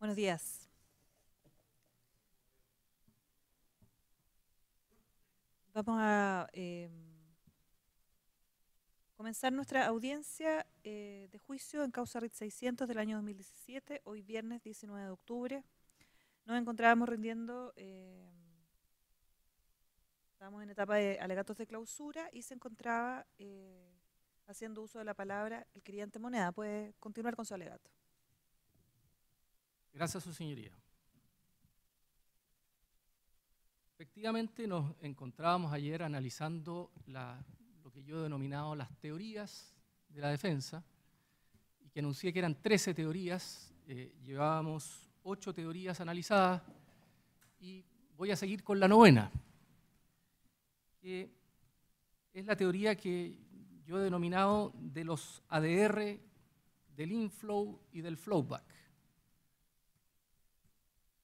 Buenos días. Vamos a em, comenzar nuestra audiencia eh, de juicio en causa RIT 600 del año 2017, hoy viernes 19 de octubre. Nos encontrábamos rindiendo, em, estábamos en etapa de alegatos de clausura y se encontraba eh, haciendo uso de la palabra el cliente moneda. Puede continuar con su alegato. Gracias, su señoría. Efectivamente, nos encontrábamos ayer analizando lo que yo he denominado las teorías de la defensa, y que anuncié que eran 13 teorías, eh, llevábamos 8 teorías analizadas, y voy a seguir con la novena, que es la teoría que yo he denominado de los ADR, del inflow y del flowback.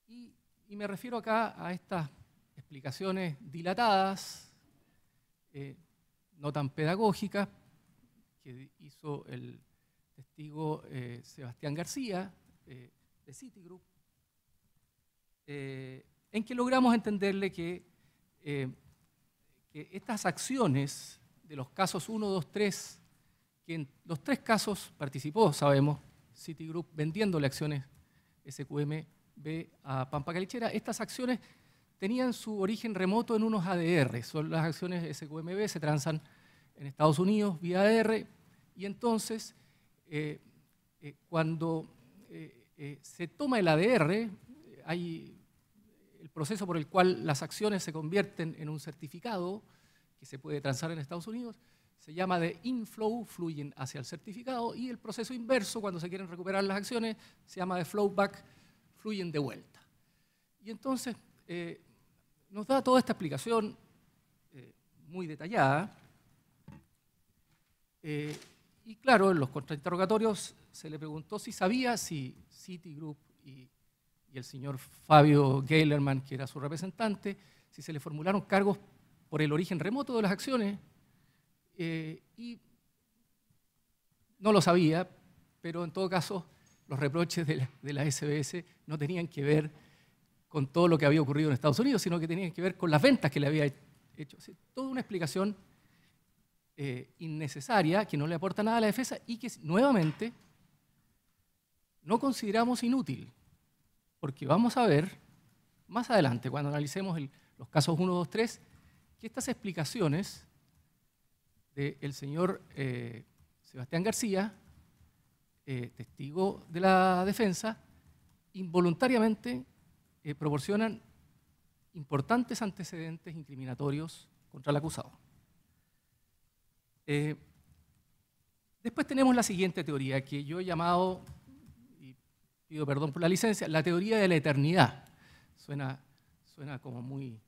Y, me refiero acá a estas explicaciones dilatadas, eh, no tan pedagógicas, que hizo el testigo eh, Sebastián García eh, de Citigroup, en que logramos entenderle que, que estas acciones de los casos 1, 2, 3, que en los tres casos participó, sabemos, Citigroup vendiéndole acciones SQM ve a Pampa Calichera. Estas acciones tenían su origen remoto en unos ADR, son las acciones SQMB, se transan en Estados Unidos vía ADR, y entonces eh, eh, cuando eh, se toma el ADR, hay el proceso por el cual las acciones se convierten en un certificado que se puede transar en Estados Unidos, se llama de inflow, fluyen hacia el certificado, y el proceso inverso, cuando se quieren recuperar las acciones, se llama de flowback, de vuelta. Y entonces eh, nos da toda esta explicación eh, muy detallada. Eh, y claro, en los contrainterrogatorios se le preguntó si sabía si Citigroup y, el señor Fabio Gellerman, que era su representante, si se le formularon cargos por el origen remoto de las acciones. y no lo sabía, pero en todo caso los reproches de la, SBS no tenían que ver con todo lo que había ocurrido en Estados Unidos, sino que tenían que ver con las ventas que le había hecho. toda una explicación eh, innecesaria que no le aporta nada a la defensa y que nuevamente no consideramos inútil, porque vamos a ver más adelante, cuando analicemos los casos 1, 2, 3, que estas explicaciones del señor eh, Sebastián García eh, testigo de la defensa involuntariamente eh, proporcionan importantes antecedentes incriminatorios contra el acusado. Eh, después tenemos la siguiente teoría que yo he llamado, y pido perdón por la licencia, la teoría de la eternidad. Suena, suena como muy,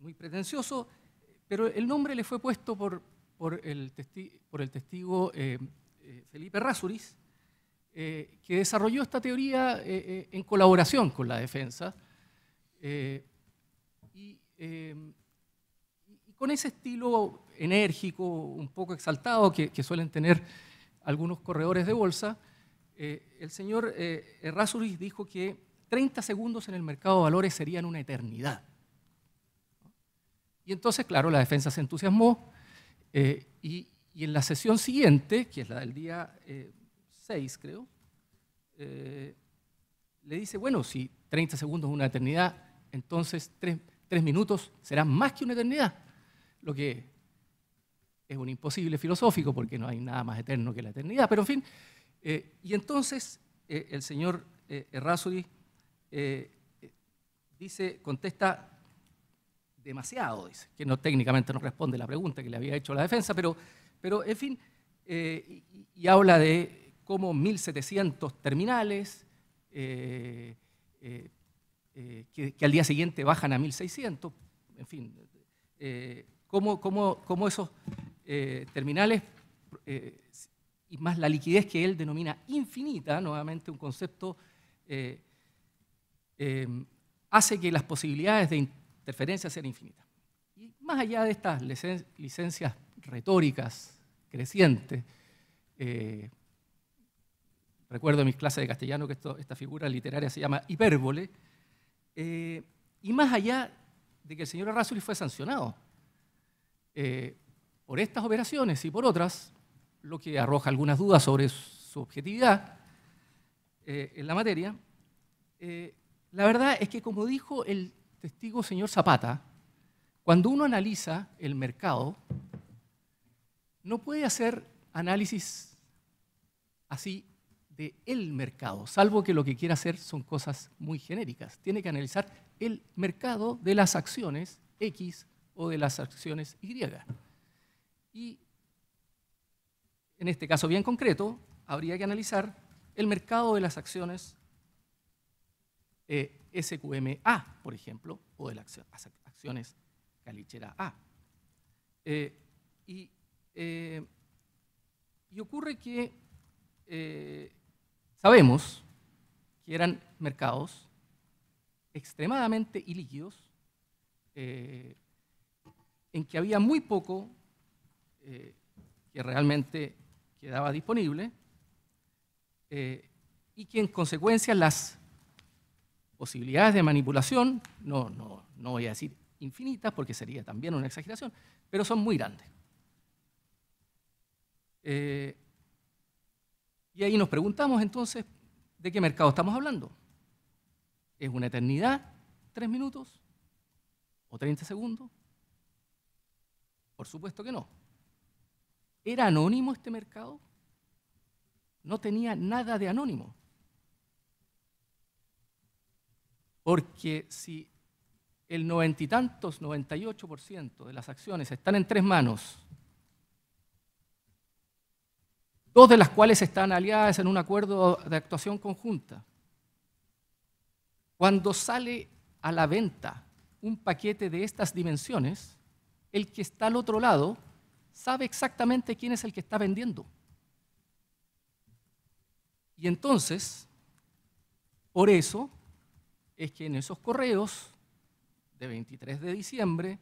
muy pretencioso, pero el nombre le fue puesto por, por, el, por el testigo Felipe Rasuris, eh, que desarrolló esta teoría eh, eh, en colaboración con la defensa. Y, con ese estilo enérgico, un poco exaltado, que, suelen tener algunos corredores de bolsa, el señor Errázuriz dijo que 30 segundos en el mercado de valores serían una eternidad. Y entonces, claro, la defensa se entusiasmó y, en la sesión siguiente, que es la del día creo, eh, le dice, bueno, si 30 segundos es una eternidad, entonces 3, minutos serán más que una eternidad, lo que es un imposible filosófico porque no hay nada más eterno que la eternidad, pero en fin. Eh, y entonces eh, el señor Errázuri dice, contesta demasiado, dice, que no técnicamente no responde la pregunta que le había hecho la defensa, pero, pero en fin, y habla de como 1.700 terminales, eh, eh, eh, que, al día siguiente bajan a 1.600, en fin, cómo, esos terminales, y más la liquidez que él denomina infinita, nuevamente un concepto, hace que las posibilidades de interferencia sean infinitas. Y más allá de estas licencias retóricas crecientes, recuerdo en mis clases de castellano que esta figura literaria se llama hipérbole, eh, y más allá de que el señor Arrasuli fue sancionado eh, por estas operaciones y por otras, lo que arroja algunas dudas sobre su objetividad eh, en la materia, la verdad es que como dijo el testigo señor Zapata, cuando uno analiza el mercado, no puede hacer análisis así de el mercado, salvo que lo que quiera hacer son cosas muy genéricas. Tiene que analizar el mercado de las acciones X o de las acciones Y. Y en este caso bien concreto, habría que analizar el mercado de las acciones eh, SQMA, por ejemplo, o de las acciones calichera A. Eh, eh, y, ocurre que Sabemos que eran mercados extremadamente ilíquidos, eh, en que había muy poco eh, que realmente quedaba disponible eh, y que en consecuencia las posibilidades de manipulación, no, no, voy a decir infinitas porque sería también una exageración, pero son muy grandes. Eh, y ahí nos preguntamos entonces, ¿de qué mercado estamos hablando? ¿Es una eternidad? ¿Tres minutos? ¿O 30 segundos? Por supuesto que no. ¿Era anónimo este mercado? No tenía nada de anónimo. Porque si el noventa y tantos, 98% de las acciones están en tres manos, dos de las cuales están aliadas en un acuerdo de actuación conjunta. Cuando sale a la venta un paquete de estas dimensiones, el que está al otro lado sabe exactamente quién es el que está vendiendo. Y entonces, por eso es que en esos correos de 23 de diciembre,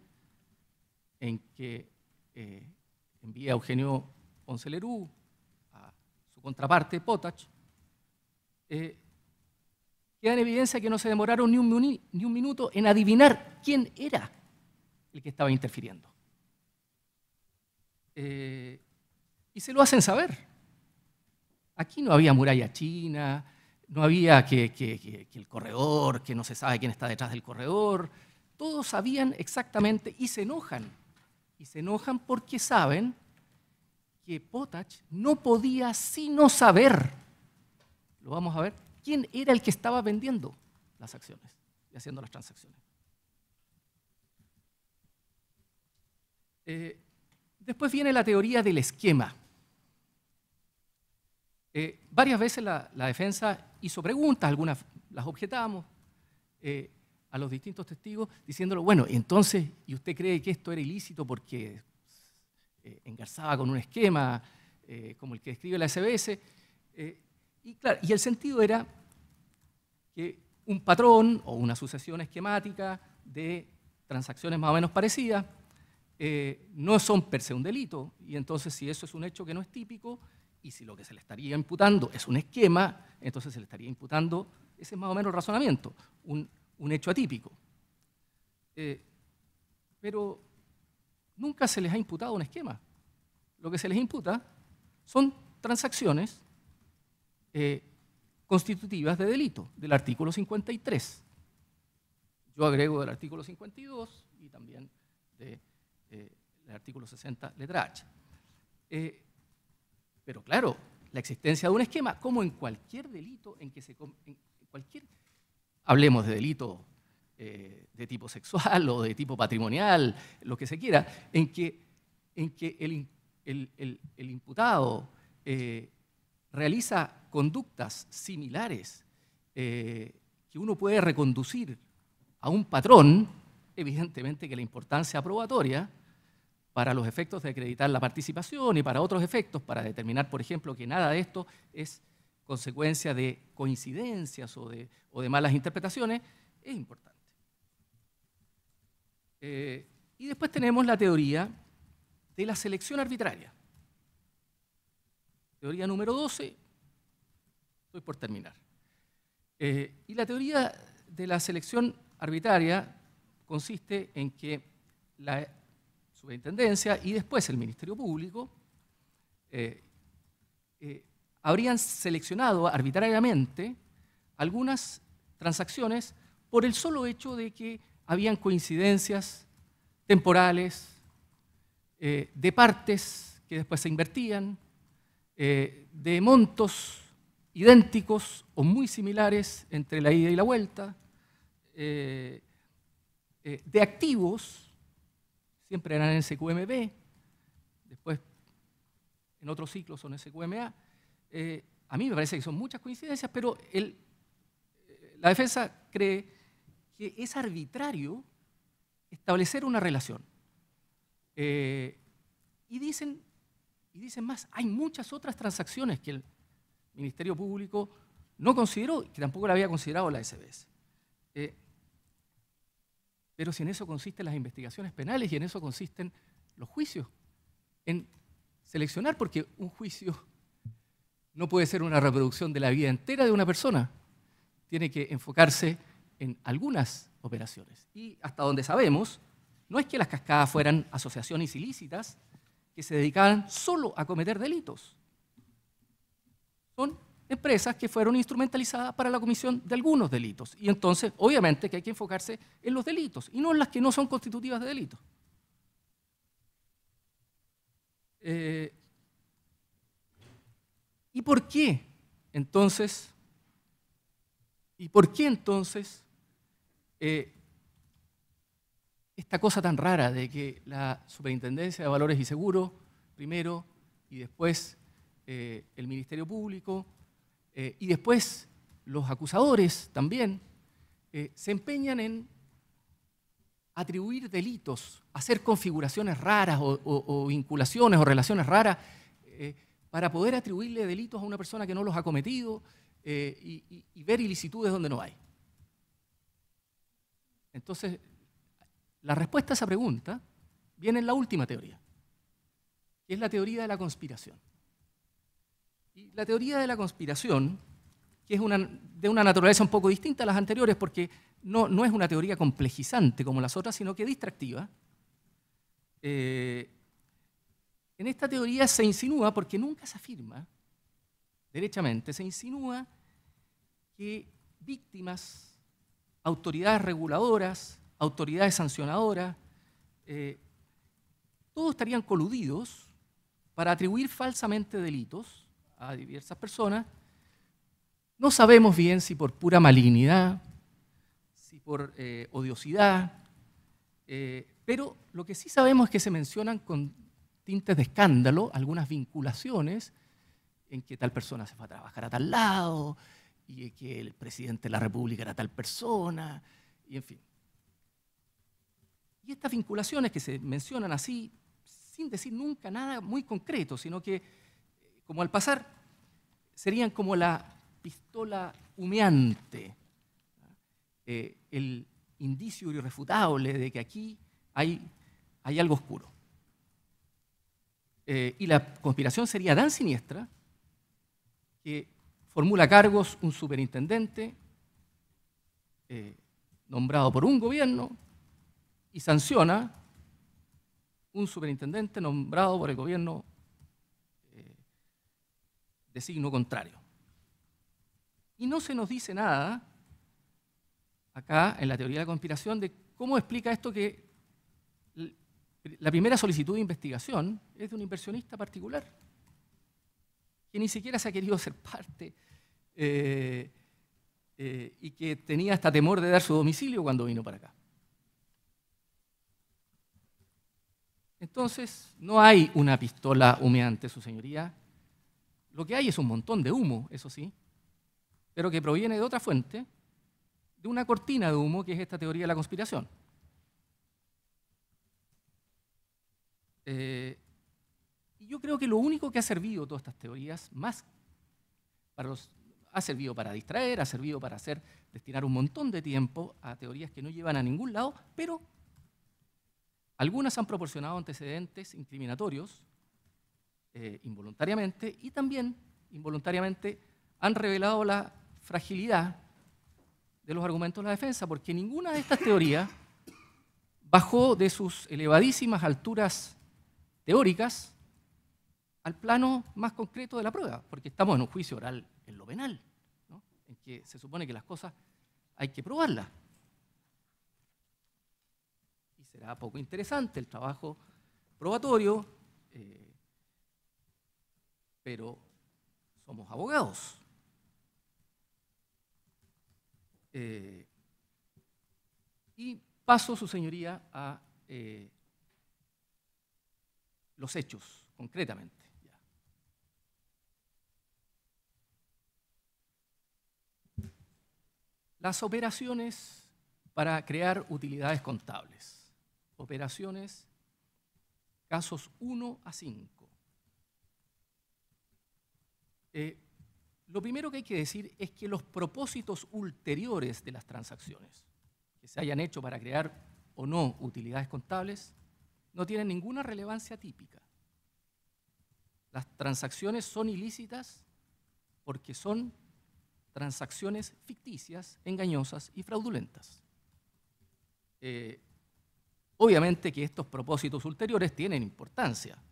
en que eh, envía Eugenio Poncelerú contraparte, Potach, eh, queda en evidencia que no se demoraron ni un, minuto en adivinar quién era el que estaba interfiriendo. Eh, y se lo hacen saber. Aquí no había muralla china, no había que, el corredor, que no se sabe quién está detrás del corredor. Todos sabían exactamente y se enojan. Y se enojan porque saben que Potach no podía sino saber, lo vamos a ver, quién era el que estaba vendiendo las acciones y haciendo las transacciones. Eh, después viene la teoría del esquema. Eh, varias veces la, defensa hizo preguntas, algunas las objetamos eh, a los distintos testigos, diciéndolo, bueno, entonces, ¿y usted cree que esto era ilícito porque eh, engarzaba con un esquema eh, como el que describe la SBS. Eh, y, el sentido era que un patrón o una sucesión esquemática de transacciones más o menos parecidas no son per se un delito. Y entonces si eso es un hecho que no es típico y si lo que se le estaría imputando es un esquema, entonces se le estaría imputando, ese es más o menos el razonamiento, un, un hecho atípico. pero nunca se les ha imputado un esquema. Lo que se les imputa son transacciones eh, constitutivas de delito del artículo 53. Yo agrego del artículo 52 y también eh, del artículo 60, letra H. Eh, pero claro, la existencia de un esquema, como en cualquier delito en que se... En cualquier, hablemos de delito eh, de tipo sexual o de tipo patrimonial, lo que se quiera, en que, en que el, imputado eh, realiza conductas similares eh, que uno puede reconducir a un patrón, evidentemente que la importancia aprobatoria para los efectos de acreditar la participación y para otros efectos, para determinar, por ejemplo, que nada de esto es consecuencia de coincidencias o de, o de malas interpretaciones, es importante. Eh, y después tenemos la teoría de la selección arbitraria. Teoría número 12, estoy por terminar. Eh, y la teoría de la selección arbitraria consiste en que la superintendencia y después el Ministerio Público eh, habrían seleccionado arbitrariamente algunas transacciones por el solo hecho de que habían coincidencias temporales eh, de partes que después se invertían, eh, de montos idénticos o muy similares entre la ida y la vuelta, eh, de activos, siempre eran en SQMB, después en otros ciclos son SQMA. a mí me parece que son muchas coincidencias, pero la defensa cree que es arbitrario establecer una relación. Eh, y, dicen, y dicen más, hay muchas otras transacciones que el Ministerio Público no consideró, que tampoco la había considerado la SBS. Eh, pero si en eso consisten las investigaciones penales y en eso consisten los juicios, en seleccionar, porque un juicio no puede ser una reproducción de la vida entera de una persona, tiene que enfocarse en algunas operaciones. Y hasta donde sabemos, no es que las cascadas fueran asociaciones ilícitas que se dedicaban solo a cometer delitos. Son empresas que fueron instrumentalizadas para la comisión de algunos delitos. Y entonces, obviamente, que hay que enfocarse en los delitos y no en las que no son constitutivas de delitos. Eh, ¿Y por qué entonces? ¿Y por qué entonces eh, esta cosa tan rara de que la Superintendencia de Valores y Seguros, primero, y después eh, el Ministerio Público, eh, y después los acusadores también, se empeñan en atribuir delitos, hacer configuraciones raras o, vinculaciones o relaciones raras para poder atribuirle delitos a una persona que no los ha cometido y ver ilicitudes donde no hay. Entonces, la respuesta a esa pregunta viene en la última teoría, que es la teoría de la conspiración. Y la teoría de la conspiración, que es de una naturaleza un poco distinta a las anteriores, porque no, es una teoría complejizante como las otras, sino que distractiva, eh, en esta teoría se insinúa, porque nunca se afirma, derechamente, se insinúa que víctimas autoridades reguladoras, autoridades sancionadoras, eh, todos estarían coludidos para atribuir falsamente delitos a diversas personas. No sabemos bien si por pura malignidad, si por eh, odiosidad, eh, pero lo que sí sabemos es que se mencionan con tintes de escándalo algunas vinculaciones en que tal persona se va a trabajar a tal lado, y que el presidente de la República era tal persona, y en fin. Y estas vinculaciones que se mencionan así, sin decir nunca nada muy concreto, sino que, eh, como al pasar, serían como la pistola humeante, eh, el indicio irrefutable de que aquí hay, hay algo oscuro. Eh, y la conspiración sería tan siniestra que formula cargos un superintendente eh, nombrado por un gobierno y sanciona un superintendente nombrado por el gobierno eh, de signo contrario. Y no se nos dice nada acá en la teoría de la conspiración de cómo explica esto que la primera solicitud de investigación es de un inversionista particular que ni siquiera se ha querido ser parte eh, eh, y que tenía hasta temor de dar su domicilio cuando vino para acá. Entonces, no hay una pistola humeante, su señoría. Lo que hay es un montón de humo, eso sí, pero que proviene de otra fuente, de una cortina de humo que es esta teoría de la conspiración. Eh, yo creo que lo único que ha servido todas estas teorías, más para los, ha servido para distraer, ha servido para hacer destinar un montón de tiempo a teorías que no llevan a ningún lado, pero algunas han proporcionado antecedentes incriminatorios eh, involuntariamente y también involuntariamente han revelado la fragilidad de los argumentos de la defensa, porque ninguna de estas teorías bajó de sus elevadísimas alturas teóricas al plano más concreto de la prueba, porque estamos en un juicio oral en lo penal, en que se supone que las cosas hay que probarlas. Y será poco interesante el trabajo probatorio, eh, pero somos abogados. Eh, y paso, su señoría, a eh, los hechos, concretamente. Las operaciones para crear utilidades contables. Operaciones, casos 1 a 5. Eh, lo primero que hay que decir es que los propósitos ulteriores de las transacciones que se hayan hecho para crear o no utilidades contables no tienen ninguna relevancia típica. Las transacciones son ilícitas porque son transacciones ficticias, engañosas y fraudulentas. Eh, obviamente que estos propósitos ulteriores tienen importancia.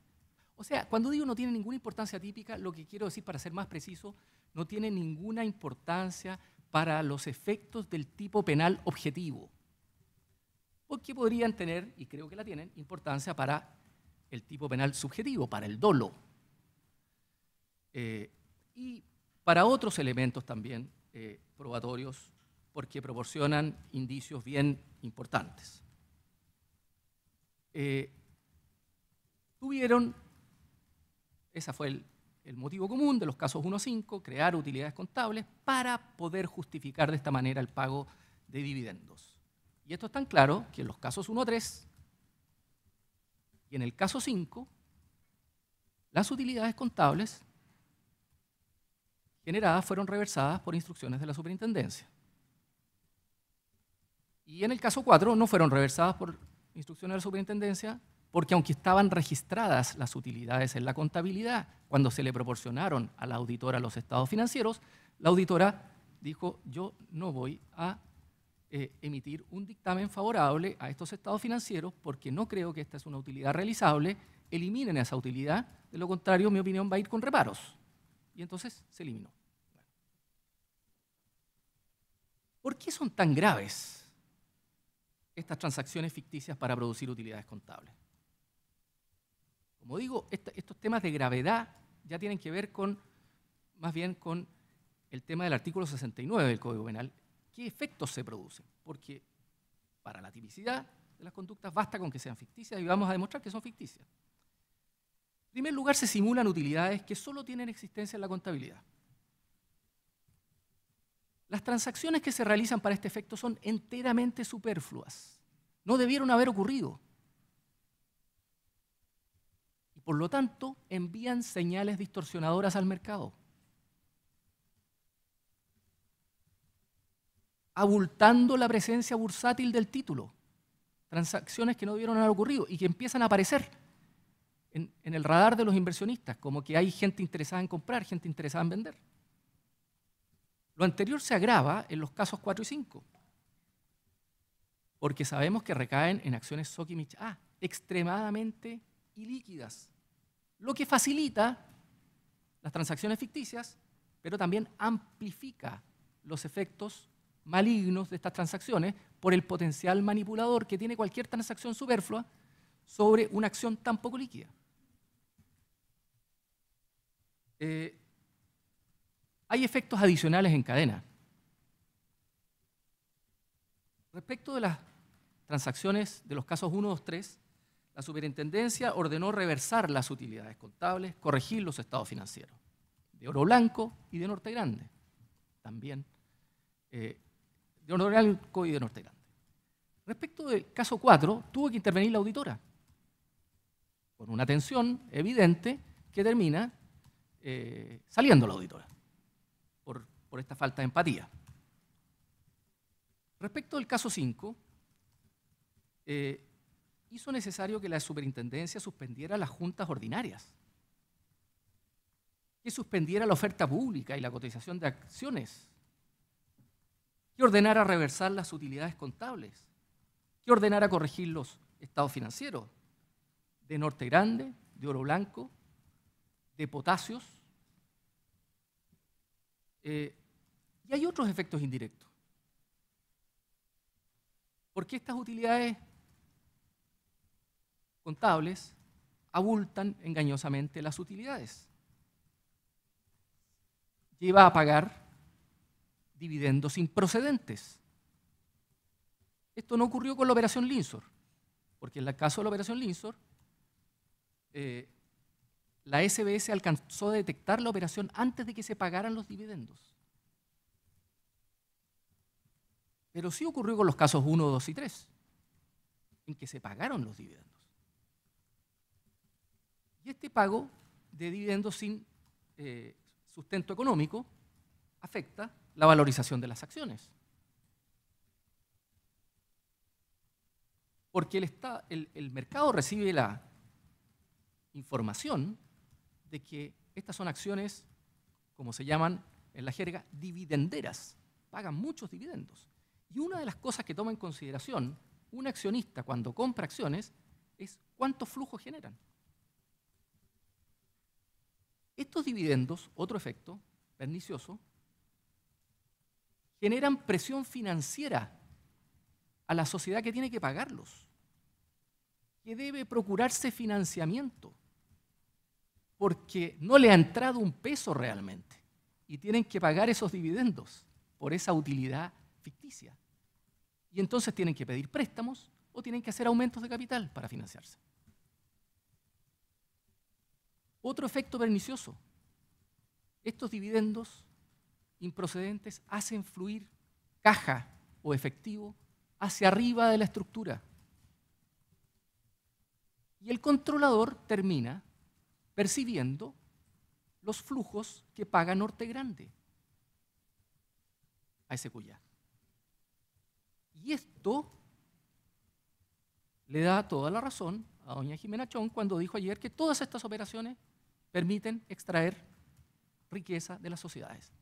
O sea, cuando digo no tiene ninguna importancia típica, lo que quiero decir para ser más preciso, no tiene ninguna importancia para los efectos del tipo penal objetivo, porque podrían tener, y creo que la tienen, importancia para el tipo penal subjetivo, para el dolo. Eh, y para otros elementos también eh, probatorios, porque proporcionan indicios bien importantes. Eh, tuvieron, ese fue el, motivo común de los casos 1 5, crear utilidades contables para poder justificar de esta manera el pago de dividendos. Y esto es tan claro que en los casos 13 y en el caso 5, las utilidades contables generadas fueron reversadas por instrucciones de la superintendencia. Y en el caso 4 no fueron reversadas por instrucciones de la superintendencia porque aunque estaban registradas las utilidades en la contabilidad cuando se le proporcionaron a la auditora los estados financieros, la auditora dijo yo no voy a eh, emitir un dictamen favorable a estos estados financieros porque no creo que esta es una utilidad realizable, eliminen esa utilidad, de lo contrario mi opinión va a ir con reparos. Y entonces se eliminó. ¿Por qué son tan graves estas transacciones ficticias para producir utilidades contables? Como digo, estos temas de gravedad ya tienen que ver con, más bien con el tema del artículo 69 del Código Penal. ¿Qué efectos se producen? Porque para la tipicidad de las conductas basta con que sean ficticias y vamos a demostrar que son ficticias. En primer lugar, se simulan utilidades que solo tienen existencia en la contabilidad. Las transacciones que se realizan para este efecto son enteramente superfluas. No debieron haber ocurrido. Y por lo tanto, envían señales distorsionadoras al mercado. Abultando la presencia bursátil del título. Transacciones que no debieron haber ocurrido y que empiezan a aparecer en, el radar de los inversionistas, como que hay gente interesada en comprar, gente interesada en vender. Lo anterior se agrava en los casos 4 y 5, porque sabemos que recaen en acciones Sokimich A, extremadamente ilíquidas, lo que facilita las transacciones ficticias, pero también amplifica los efectos malignos de estas transacciones por el potencial manipulador que tiene cualquier transacción superflua sobre una acción tan poco líquida. Eh, hay efectos adicionales en cadena. Respecto de las transacciones de los casos 1, 2, 3, la superintendencia ordenó reversar las utilidades contables, corregir los estados financieros de Oro Blanco y de Norte Grande, también eh, de Oro Blanco y de Norte Grande. Respecto del caso 4, tuvo que intervenir la auditora, con una tensión evidente que termina eh, saliendo la auditora por, esta falta de empatía. Respecto del caso 5, eh, hizo necesario que la superintendencia suspendiera las juntas ordinarias, que suspendiera la oferta pública y la cotización de acciones, que ordenara reversar las utilidades contables, que ordenara corregir los estados financieros de Norte Grande, de Oro Blanco de potasios. Eh, y hay otros efectos indirectos. Porque estas utilidades contables abultan engañosamente las utilidades. Lleva a pagar dividendos improcedentes. Esto no ocurrió con la operación Linsor, porque en el caso de la operación Linsor, eh, la SBS alcanzó a detectar la operación antes de que se pagaran los dividendos. Pero sí ocurrió con los casos 1, 2 y 3, en que se pagaron los dividendos. Y este pago de dividendos sin eh, sustento económico afecta la valorización de las acciones. Porque el, el mercado recibe la información de que estas son acciones, como se llaman en la jerga, dividenderas, pagan muchos dividendos. Y una de las cosas que toma en consideración un accionista cuando compra acciones es cuántos flujos generan. Estos dividendos, otro efecto pernicioso, generan presión financiera a la sociedad que tiene que pagarlos, que debe procurarse financiamiento porque no le ha entrado un peso realmente y tienen que pagar esos dividendos por esa utilidad ficticia. Y entonces tienen que pedir préstamos o tienen que hacer aumentos de capital para financiarse. Otro efecto pernicioso. Estos dividendos improcedentes hacen fluir caja o efectivo hacia arriba de la estructura. Y el controlador termina percibiendo los flujos que paga Norte Grande a ese Y esto le da toda la razón a doña Jimena Chón cuando dijo ayer que todas estas operaciones permiten extraer riqueza de las sociedades.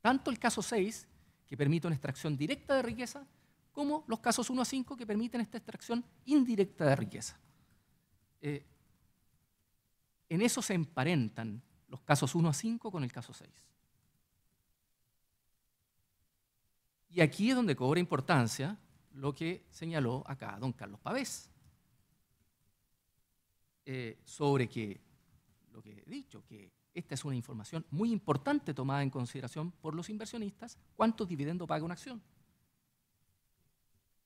Tanto el caso 6, que permite una extracción directa de riqueza, como los casos 1 a 5, que permiten esta extracción indirecta de riqueza. Eh, en eso se emparentan los casos 1 a 5 con el caso 6. Y aquí es donde cobra importancia lo que señaló acá don Carlos Pavés, eh, sobre que, lo que he dicho, que esta es una información muy importante tomada en consideración por los inversionistas, cuánto dividendo paga una acción.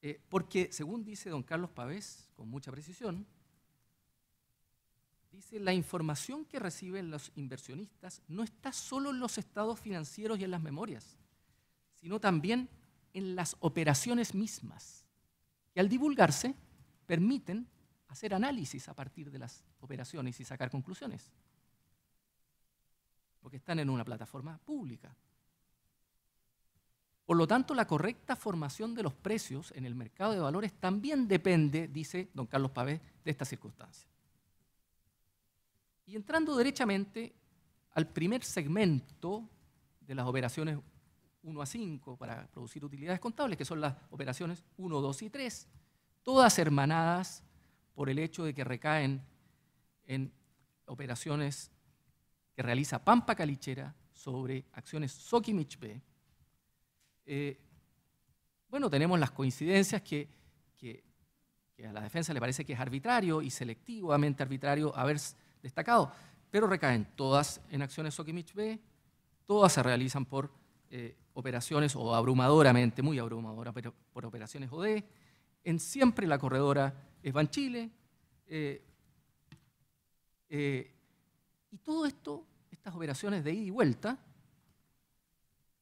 Eh, porque, según dice don Carlos Pavés, con mucha precisión, Dice, la información que reciben los inversionistas no está solo en los estados financieros y en las memorias, sino también en las operaciones mismas, que al divulgarse permiten hacer análisis a partir de las operaciones y sacar conclusiones, porque están en una plataforma pública. Por lo tanto, la correcta formación de los precios en el mercado de valores también depende, dice don Carlos Pavé, de estas circunstancias. Y entrando derechamente al primer segmento de las operaciones 1 a 5 para producir utilidades contables, que son las operaciones 1, 2 y 3, todas hermanadas por el hecho de que recaen en operaciones que realiza Pampa Calichera sobre acciones Sokimichbe, eh, bueno, tenemos las coincidencias que, a la defensa le parece que es arbitrario y selectivamente arbitrario haber Destacado, pero recaen todas en acciones Sokimich B, todas se realizan por eh, operaciones o abrumadoramente, muy abrumadora, pero por operaciones OD. En siempre la corredora es Banchile. Eh, eh, y todo esto, estas operaciones de ida y vuelta,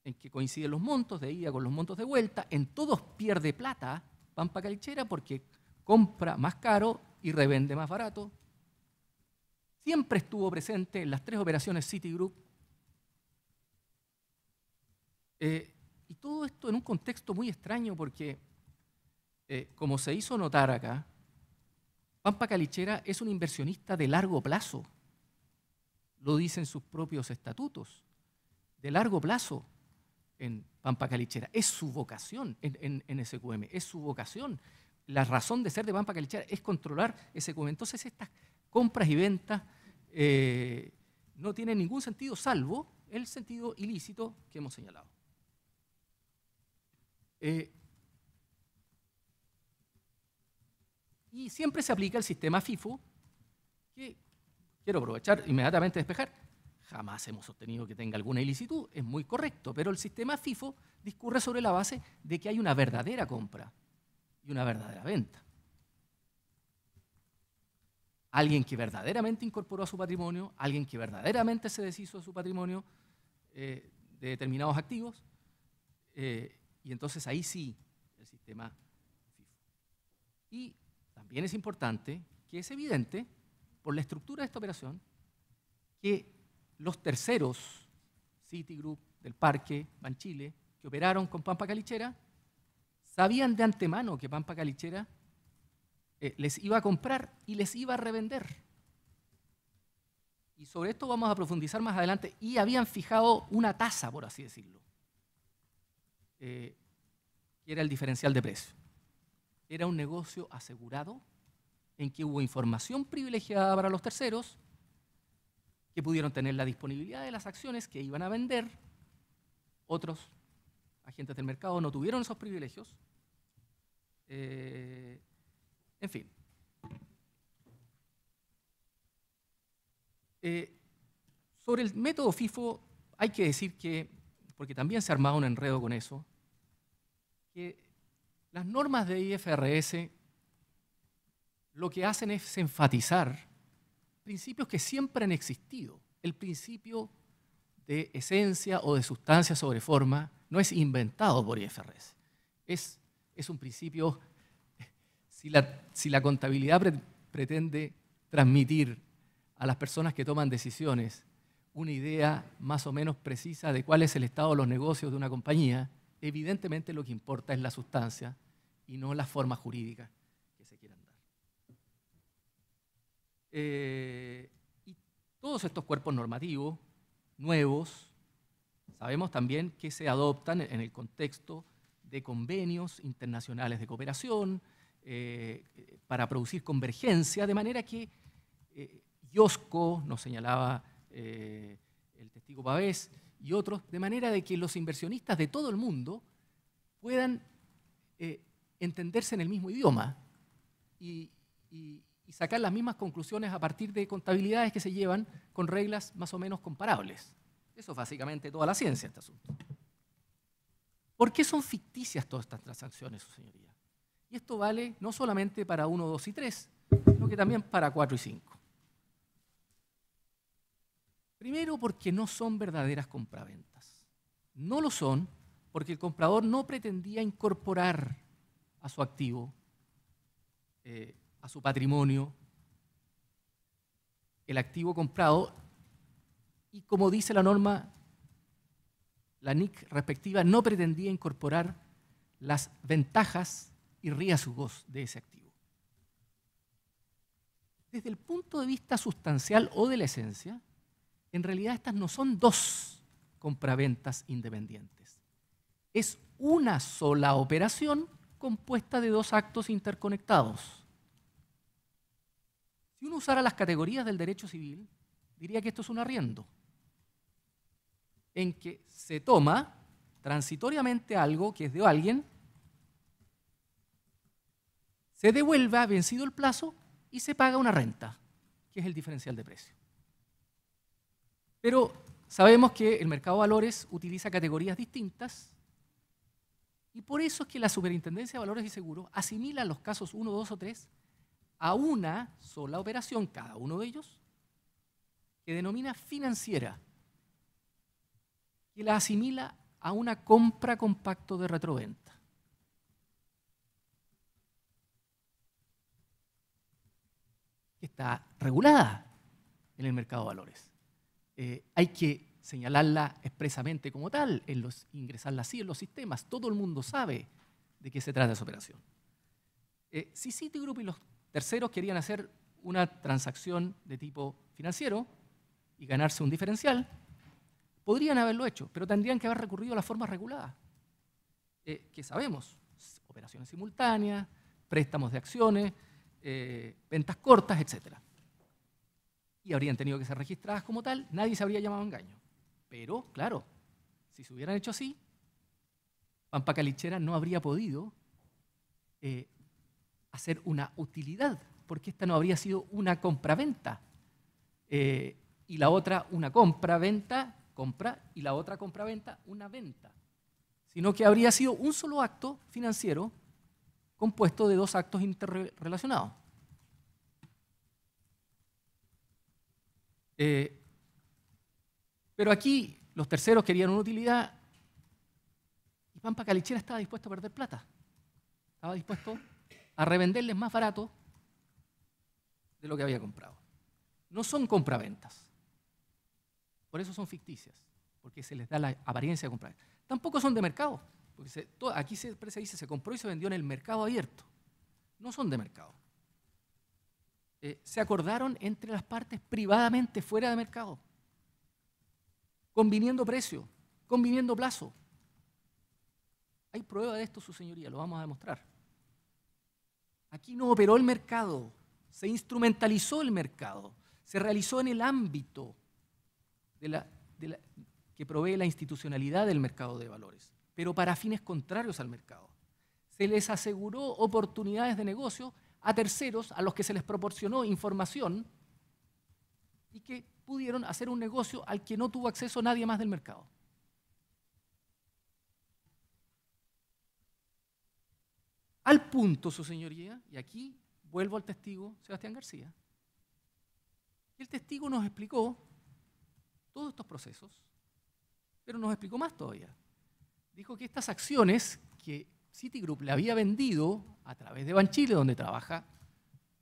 en que coinciden los montos de ida con los montos de vuelta, en todos pierde plata Pampa Calchera porque compra más caro y revende más barato, siempre estuvo presente en las tres operaciones Citigroup. Eh, y todo esto en un contexto muy extraño porque, eh, como se hizo notar acá, Pampa Calichera es un inversionista de largo plazo. Lo dicen sus propios estatutos. De largo plazo en Pampa Calichera. Es su vocación en, en SQM, es su vocación. La razón de ser de Pampa Calichera es controlar SQM. Entonces estas compras y ventas eh, no tiene ningún sentido salvo el sentido ilícito que hemos señalado. Eh, y siempre se aplica el sistema FIFO, que quiero aprovechar inmediatamente despejar. Jamás hemos sostenido que tenga alguna ilicitud, es muy correcto, pero el sistema FIFO discurre sobre la base de que hay una verdadera compra y una verdadera venta alguien que verdaderamente incorporó a su patrimonio, alguien que verdaderamente se deshizo de su patrimonio eh, de determinados activos, eh, y entonces ahí sí el sistema FIFO. Y también es importante que es evidente, por la estructura de esta operación, que los terceros, Citigroup, del Parque, Banchile, que operaron con Pampa Calichera, sabían de antemano que Pampa Calichera eh, les iba a comprar y les iba a revender. Y sobre esto vamos a profundizar más adelante. Y habían fijado una tasa, por así decirlo, eh, que era el diferencial de precio. Era un negocio asegurado en que hubo información privilegiada para los terceros, que pudieron tener la disponibilidad de las acciones que iban a vender. Otros agentes del mercado no tuvieron esos privilegios. Eh, en fin. Eh, sobre el método FIFO hay que decir que, porque también se ha armado un enredo con eso, que las normas de IFRS lo que hacen es enfatizar principios que siempre han existido. El principio de esencia o de sustancia sobre forma no es inventado por IFRS, es, es un principio si la, contabilidad pretende transmitir a las personas que toman decisiones una idea más o menos precisa de cuál es el estado de los negocios de una compañía, evidentemente lo que importa es la sustancia y no la forma jurídica que se quieran dar. Eh, y todos estos cuerpos normativos nuevos, sabemos también que se adoptan en el contexto de convenios internacionales de cooperación, eh, para producir convergencia, de manera que eh, nos señalaba eh, el testigo Pavés, y otros, de manera de que los inversionistas de todo el mundo puedan eh, entenderse en el mismo idioma y, sacar las mismas conclusiones a partir de contabilidades que se llevan con reglas más o menos comparables. Eso es básicamente toda la ciencia este asunto. ¿Por qué son ficticias todas estas transacciones, señorías? Y esto vale no solamente para 1, 2 y 3, sino que también para 4 y 5. Primero porque no son verdaderas compraventas. No lo son porque el comprador no pretendía incorporar a su activo, eh, a su patrimonio, el activo comprado y como dice la norma, la NIC respectiva no pretendía incorporar las ventajas y su voz de ese activo. Desde el punto de vista sustancial o de la esencia, en realidad estas no son dos compraventas independientes. Es una sola operación compuesta de dos actos interconectados. Si uno usara las categorías del derecho civil, diría que esto es un arriendo, en que se toma transitoriamente algo que es de alguien se devuelva vencido el plazo y se paga una renta, que es el diferencial de precio. Pero sabemos que el mercado de valores utiliza categorías distintas y por eso es que la Superintendencia de Valores y Seguros asimila los casos 1, 2 o 3 a una sola operación, cada uno de ellos, que denomina financiera, que la asimila a una compra con de retroventa. está regulada en el mercado de valores. Eh, hay que señalarla expresamente como tal, en los, ingresarla así en los sistemas. Todo el mundo sabe de qué se trata esa operación. Eh, si Citigroup y los terceros querían hacer una transacción de tipo financiero y ganarse un diferencial, podrían haberlo hecho, pero tendrían que haber recurrido a la forma regulada, eh, que sabemos, operaciones simultáneas, préstamos de acciones, eh, ventas cortas, etc. Y habrían tenido que ser registradas como tal, nadie se habría llamado engaño. Pero, claro, si se hubieran hecho así, Pampa Calichera no habría podido eh, hacer una utilidad, porque esta no habría sido una compra-venta, eh, y la otra una compra-venta, compra, y la otra compra-venta una venta. Sino que habría sido un solo acto financiero compuesto de dos actos interrelacionados. Eh, pero aquí los terceros querían una utilidad y Pampa Calichera estaba dispuesto a perder plata. Estaba dispuesto a revenderles más barato de lo que había comprado. No son compraventas. Por eso son ficticias, porque se les da la apariencia de compraventas. Tampoco son de mercado. Porque aquí se, dice, se compró y se vendió en el mercado abierto. No son de mercado. Eh, se acordaron entre las partes privadamente, fuera de mercado, conviniendo precio, conviniendo plazo. Hay prueba de esto, su señoría, lo vamos a demostrar. Aquí no operó el mercado, se instrumentalizó el mercado, se realizó en el ámbito de la, que provee la institucionalidad del mercado de valores pero para fines contrarios al mercado. Se les aseguró oportunidades de negocio a terceros a los que se les proporcionó información y que pudieron hacer un negocio al que no tuvo acceso nadie más del mercado. Al punto, su señoría, y aquí vuelvo al testigo Sebastián García. El testigo nos explicó todos estos procesos, pero nos explicó más todavía dijo que estas acciones que Citigroup le había vendido a través de Banchile, donde trabaja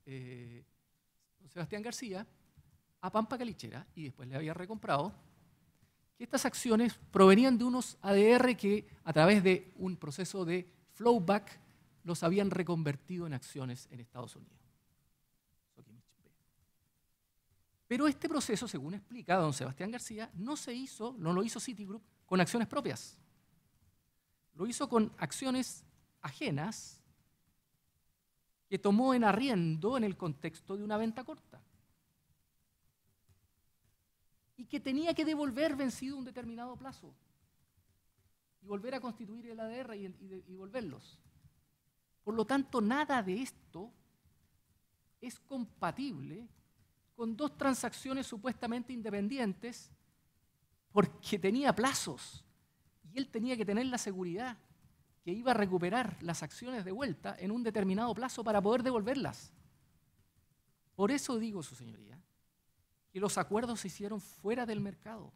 eh, Sebastián García, a Pampa Calichera, y después le había recomprado, que estas acciones provenían de unos ADR que a través de un proceso de flowback los habían reconvertido en acciones en Estados Unidos. Pero este proceso, según explica don Sebastián García, no se hizo, no lo hizo Citigroup con acciones propias lo hizo con acciones ajenas que tomó en arriendo en el contexto de una venta corta y que tenía que devolver vencido un determinado plazo y volver a constituir el ADR y, volverlos. Por lo tanto, nada de esto es compatible con dos transacciones supuestamente independientes porque tenía plazos y él tenía que tener la seguridad que iba a recuperar las acciones de vuelta en un determinado plazo para poder devolverlas. Por eso digo, su señoría, que los acuerdos se hicieron fuera del mercado.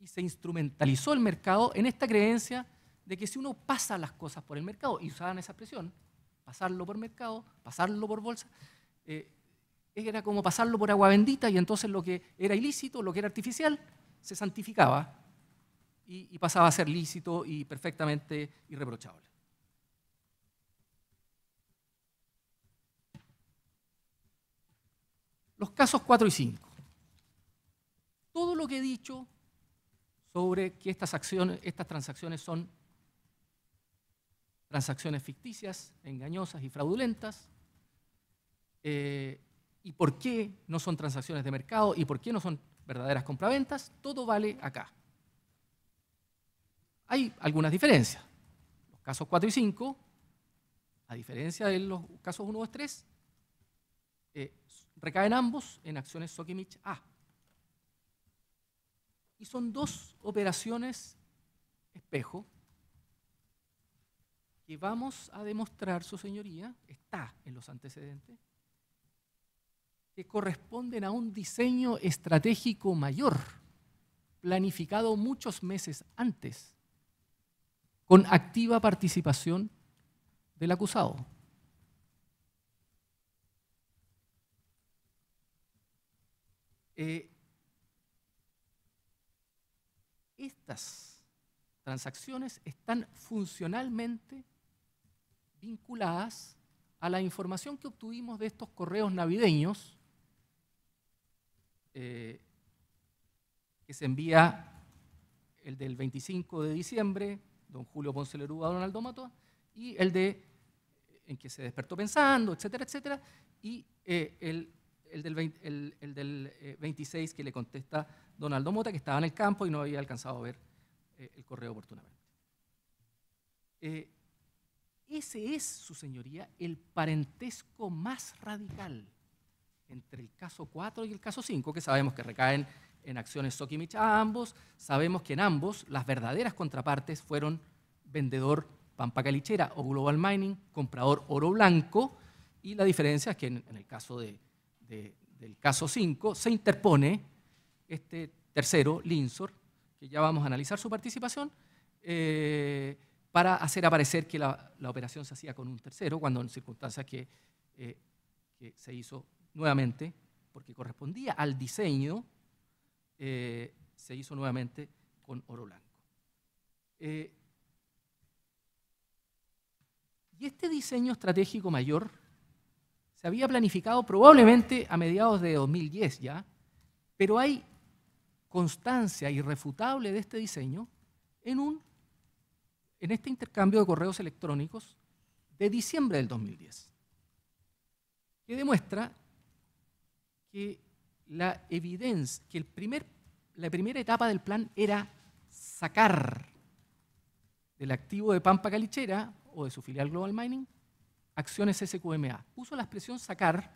Y se instrumentalizó el mercado en esta creencia de que si uno pasa las cosas por el mercado, y usaban esa expresión, pasarlo por mercado, pasarlo por bolsa, eh, era como pasarlo por agua bendita y entonces lo que era ilícito, lo que era artificial, se santificaba y, pasaba a ser lícito y perfectamente irreprochable. Los casos 4 y 5. Todo lo que he dicho sobre que estas, transacciones son transacciones ficticias, engañosas y fraudulentas, eh, y por qué no son transacciones de mercado y por qué no son verdaderas compraventas, todo vale acá. Hay algunas diferencias. Los casos 4 y 5, a diferencia de los casos 1, 2, 3, recaen ambos en acciones Sokimich A. Y son dos operaciones espejo que vamos a demostrar, su señoría, está en los antecedentes, que corresponden a un diseño estratégico mayor, planificado muchos meses antes, con activa participación del acusado. Eh, estas transacciones están funcionalmente vinculadas a la información que obtuvimos de estos correos navideños eh, que se envía el del 25 de diciembre, don Julio Ponce a Donaldo Mato, y el de en que se despertó pensando, etcétera, etcétera, y eh, el, del, 26 eh, que le contesta Donaldo Mota, que estaba en el campo y no había alcanzado a ver el correo oportunamente. ese es, su señoría, el parentesco más radical entre el caso 4 y el caso 5, que sabemos que recaen en acciones Sokimich a ambos, sabemos que en ambos las verdaderas contrapartes fueron vendedor Pampa Calichera o Global Mining, comprador Oro Blanco, y la diferencia es que en, el caso de, del caso 5 se interpone este tercero, Linsor, que ya vamos a analizar su participación, eh, para hacer aparecer que la, operación se hacía con un tercero, cuando en circunstancias que, eh, que se hizo nuevamente, porque correspondía al diseño, eh, se hizo nuevamente con oro blanco. Eh, y este diseño estratégico mayor se había planificado probablemente a mediados de 2010 ya, pero hay constancia irrefutable de este diseño en, un, en este intercambio de correos electrónicos de diciembre del 2010, que demuestra que la evidencia, que el primer, la primera etapa del plan era sacar del activo de Pampa Calichera o de su filial Global Mining acciones SQMA. uso la expresión sacar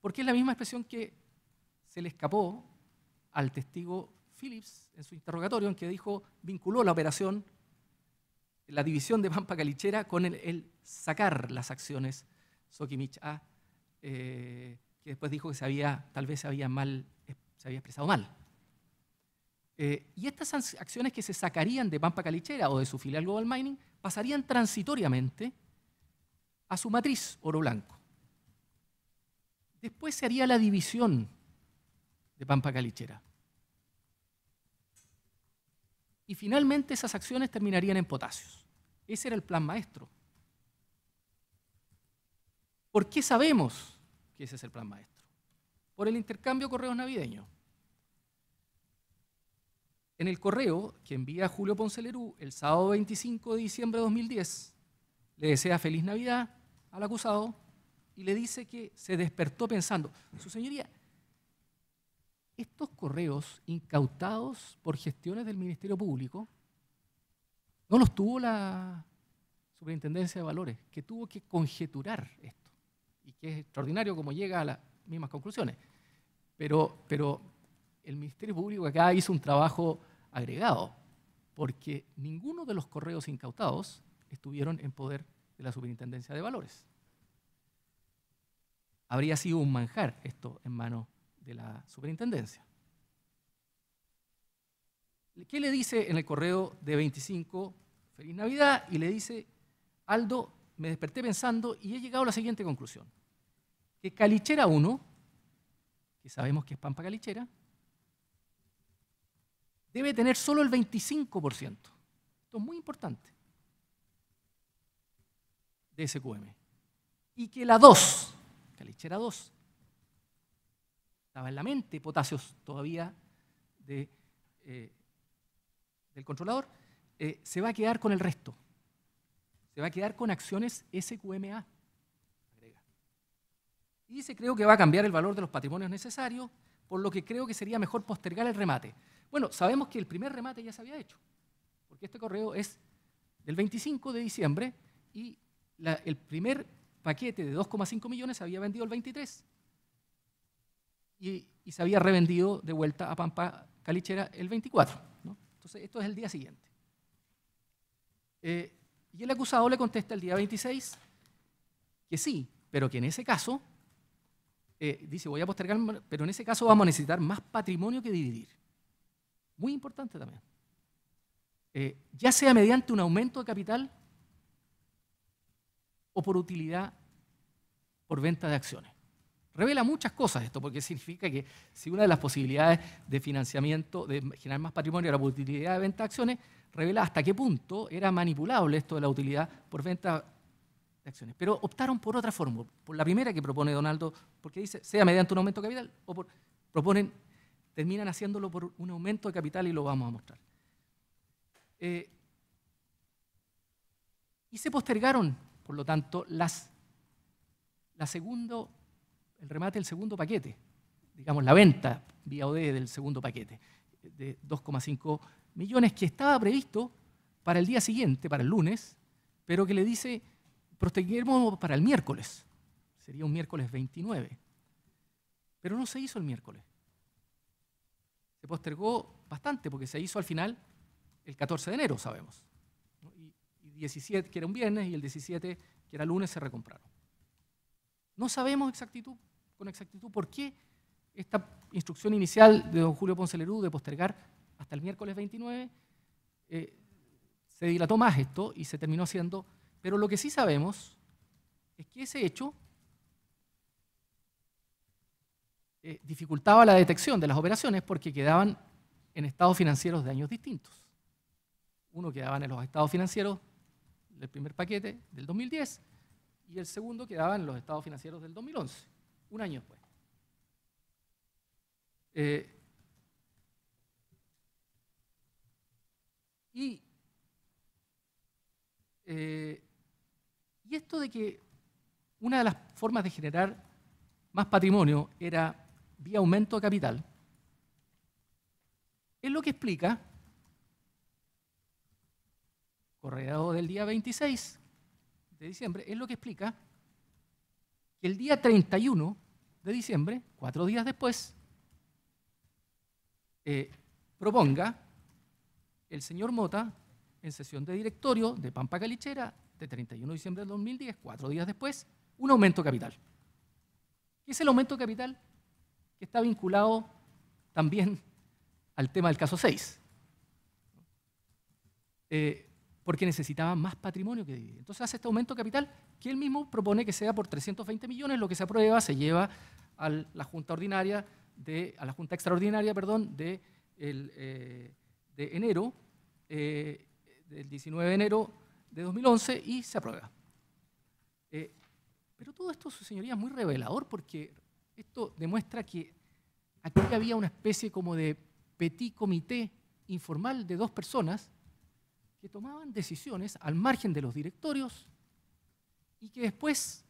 porque es la misma expresión que se le escapó al testigo Phillips en su interrogatorio, en que dijo, vinculó la operación, la división de Pampa Calichera con el, sacar las acciones Sokimich a eh, que después dijo que tal vez se había, mal, eh, se había expresado mal. Eh, y estas acciones que se sacarían de Pampa Calichera o de su filial Global Mining pasarían transitoriamente a su matriz Oro Blanco. Después se haría la división de Pampa Calichera. Y finalmente esas acciones terminarían en potasios. Ese era el plan maestro. ¿Por qué sabemos que ese es el plan maestro. Por el intercambio correos navideños. En el correo que envía Julio Poncelerú el sábado 25 de diciembre de 2010, le desea feliz Navidad al acusado y le dice que se despertó pensando, su señoría, estos correos incautados por gestiones del Ministerio Público, ¿no los tuvo la Superintendencia de Valores, que tuvo que conjeturar esto? es extraordinario como llega a las mismas conclusiones. Pero, pero el Ministerio Público acá hizo un trabajo agregado, porque ninguno de los correos incautados estuvieron en poder de la Superintendencia de Valores. Habría sido un manjar esto en manos de la Superintendencia. ¿Qué le dice en el correo de 25 Feliz Navidad? Y le dice, Aldo, me desperté pensando y he llegado a la siguiente conclusión. Calichera 1, que sabemos que es Pampa Calichera, debe tener solo el 25%. Esto es muy importante. De SQM. Y que la 2, Calichera 2, estaba en la mente, potasios todavía de, eh, del controlador, eh, se va a quedar con el resto. Se va a quedar con acciones SQMA. Y dice, creo que va a cambiar el valor de los patrimonios necesarios, por lo que creo que sería mejor postergar el remate. Bueno, sabemos que el primer remate ya se había hecho, porque este correo es del 25 de diciembre y el primer paquete de 2,5 millones se había vendido el 23 y, se había revendido de vuelta a Pampa Calichera el 24. Entonces, esto es el día siguiente. Eh, y el acusado le contesta el día 26 que sí, pero que en ese caso eh, dice, voy a postergar, pero en ese caso vamos a necesitar más patrimonio que dividir. Muy importante también. Eh, ya sea mediante un aumento de capital o por utilidad por venta de acciones. Revela muchas cosas esto, porque significa que si una de las posibilidades de financiamiento, de generar más patrimonio, era por utilidad de venta de acciones, revela hasta qué punto era manipulable esto de la utilidad por venta pero optaron por otra forma, por la primera que propone Donaldo, porque dice, sea mediante un aumento de capital, o proponen, terminan haciéndolo por un aumento de capital y lo vamos a mostrar. Eh, y se postergaron, por lo tanto, las, la el remate del segundo paquete, digamos, la venta vía ODE del segundo paquete de 2,5 millones que estaba previsto para el día siguiente, para el lunes, pero que le dice Prosterguemos para el miércoles. Sería un miércoles 29. Pero no se hizo el miércoles. Se postergó bastante porque se hizo al final el 14 de enero, sabemos. Y, 17, que era un viernes, y el 17, que era lunes, se recompraron. No sabemos exactitud, con exactitud por qué esta instrucción inicial de don Julio Ponce de postergar hasta el miércoles 29, eh, se dilató más esto y se terminó siendo pero lo que sí sabemos es que ese hecho eh, dificultaba la detección de las operaciones porque quedaban en estados financieros de años distintos. Uno quedaba en los estados financieros del primer paquete del 2010 y el segundo quedaba en los estados financieros del 2011, un año después. Eh, y eh, y esto de que una de las formas de generar más patrimonio era vía aumento de capital, es lo que explica correo del día 26 de diciembre, es lo que explica que el día 31 de diciembre, cuatro días después, eh, proponga el señor Mota en sesión de directorio de Pampa Calichera de 31 de diciembre del 2010, cuatro días después, un aumento de capital. ¿Qué es el aumento de capital? Que está vinculado también al tema del caso 6. Eh, porque necesitaba más patrimonio que Entonces hace este aumento de capital que él mismo propone que sea por 320 millones, lo que se aprueba se lleva a la Junta Ordinaria, de, a la Junta Extraordinaria, perdón, de, eh, de enero, eh, del 19 de enero de 2011 y se aprueba. Eh, pero todo esto, su señoría, es muy revelador porque esto demuestra que aquí había una especie como de petit comité informal de dos personas que tomaban decisiones al margen de los directorios y que después,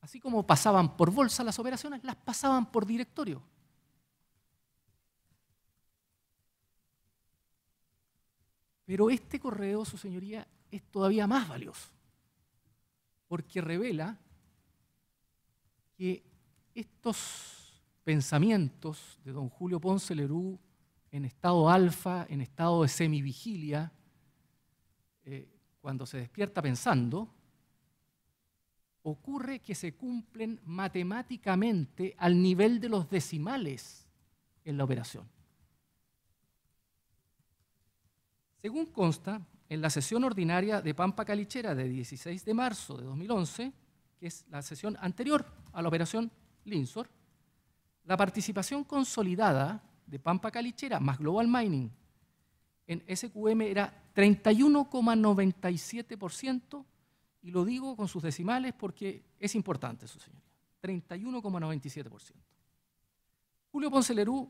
así como pasaban por bolsa las operaciones, las pasaban por directorio. Pero este correo, su señoría, es todavía más valioso, porque revela que estos pensamientos de don Julio Ponce Lerú en estado alfa, en estado de semivigilia, eh, cuando se despierta pensando, ocurre que se cumplen matemáticamente al nivel de los decimales en la operación. Según consta, en la sesión ordinaria de Pampa Calichera de 16 de marzo de 2011, que es la sesión anterior a la operación Linsor, la participación consolidada de Pampa Calichera más Global Mining en SQM era 31,97%, y lo digo con sus decimales porque es importante su señoría, 31,97%. Julio Poncelerú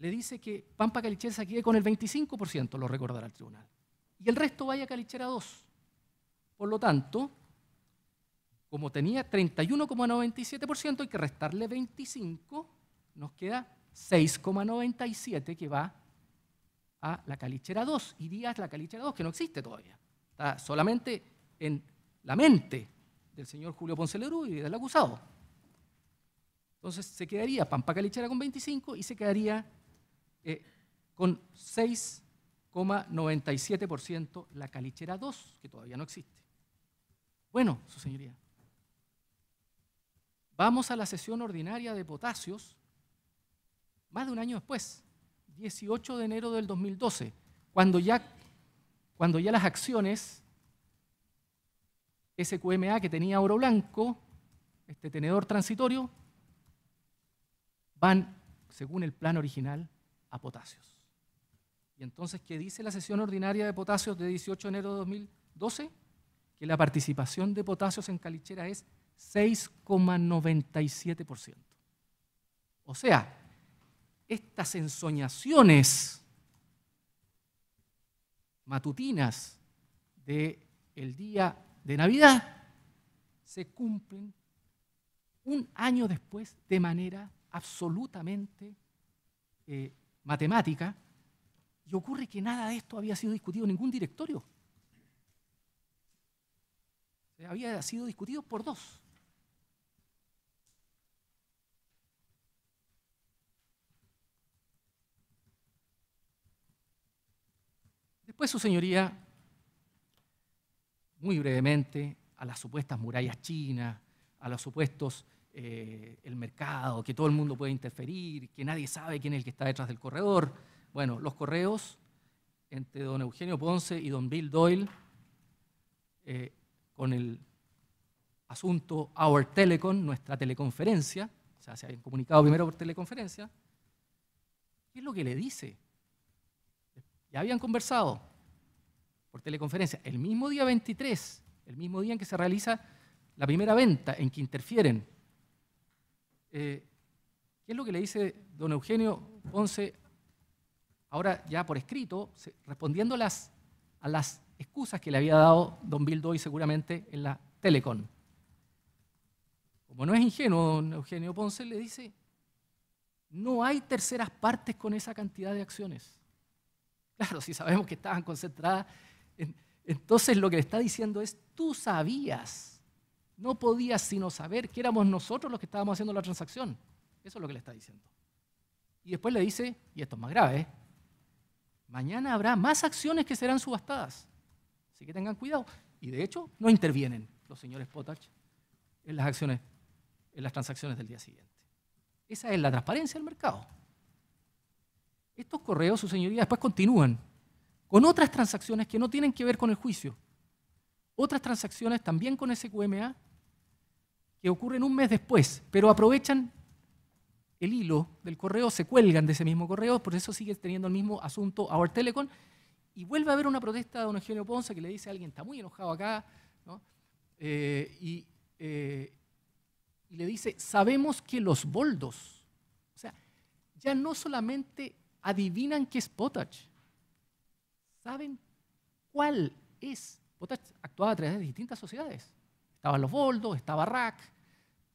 le dice que Pampa Calichera se quede con el 25%, lo recordará el tribunal, y el resto vaya a Calichera 2. Por lo tanto, como tenía 31,97%, hay que restarle 25, nos queda 6,97 que va a la calichera 2 y a la calichera 2, que no existe todavía. Está solamente en la mente del señor Julio Ponce y del acusado. Entonces se quedaría Pampa Calichera con 25 y se quedaría eh, con 6,97% la calichera 2, que todavía no existe. Bueno, su señoría, vamos a la sesión ordinaria de potasios más de un año después, 18 de enero del 2012, cuando ya, cuando ya las acciones SQMA que tenía oro blanco, este tenedor transitorio, van, según el plan original, a potasios. Y entonces, ¿qué dice la sesión ordinaria de potasio de 18 de enero de 2012? Que la participación de potasios en calichera es 6,97%. O sea, estas ensoñaciones matutinas del el día de Navidad se cumplen un año después de manera absolutamente eh, matemática, y ocurre que nada de esto había sido discutido en ningún directorio. Había sido discutido por dos. Después su señoría, muy brevemente, a las supuestas murallas chinas, a los supuestos eh, el mercado, que todo el mundo puede interferir, que nadie sabe quién es el que está detrás del corredor. Bueno, los correos entre don Eugenio Ponce y don Bill Doyle eh, con el asunto Our Telecom, nuestra teleconferencia, o sea, se habían comunicado primero por teleconferencia, ¿qué es lo que le dice? Ya habían conversado por teleconferencia el mismo día 23, el mismo día en que se realiza la primera venta, en que interfieren eh, ¿qué es lo que le dice don Eugenio Ponce ahora ya por escrito, respondiendo a las excusas que le había dado don Bildoy seguramente en la Telecom? Como no es ingenuo, don Eugenio Ponce le dice, no hay terceras partes con esa cantidad de acciones. Claro, si sabemos que estaban concentradas. entonces lo que le está diciendo es, tú sabías no podía sino saber que éramos nosotros los que estábamos haciendo la transacción. Eso es lo que le está diciendo. Y después le dice, y esto es más grave, mañana habrá más acciones que serán subastadas. Así que tengan cuidado. Y de hecho, no intervienen los señores Potash en las acciones, en las transacciones del día siguiente. Esa es la transparencia del mercado. Estos correos, su señoría, después continúan con otras transacciones que no tienen que ver con el juicio. Otras transacciones también con SQMA que ocurren un mes después, pero aprovechan el hilo del correo, se cuelgan de ese mismo correo, por eso sigue teniendo el mismo asunto Our Telecom, y vuelve a haber una protesta de don Eugenio Ponce que le dice a alguien, está muy enojado acá, ¿no? Eh, eh, y, le dice, sabemos que los boldos, o sea, ya no solamente adivinan qué es Potach, saben cuál es. Potash actuaba a través de distintas sociedades. Estaban los Boldos, estaba Rack.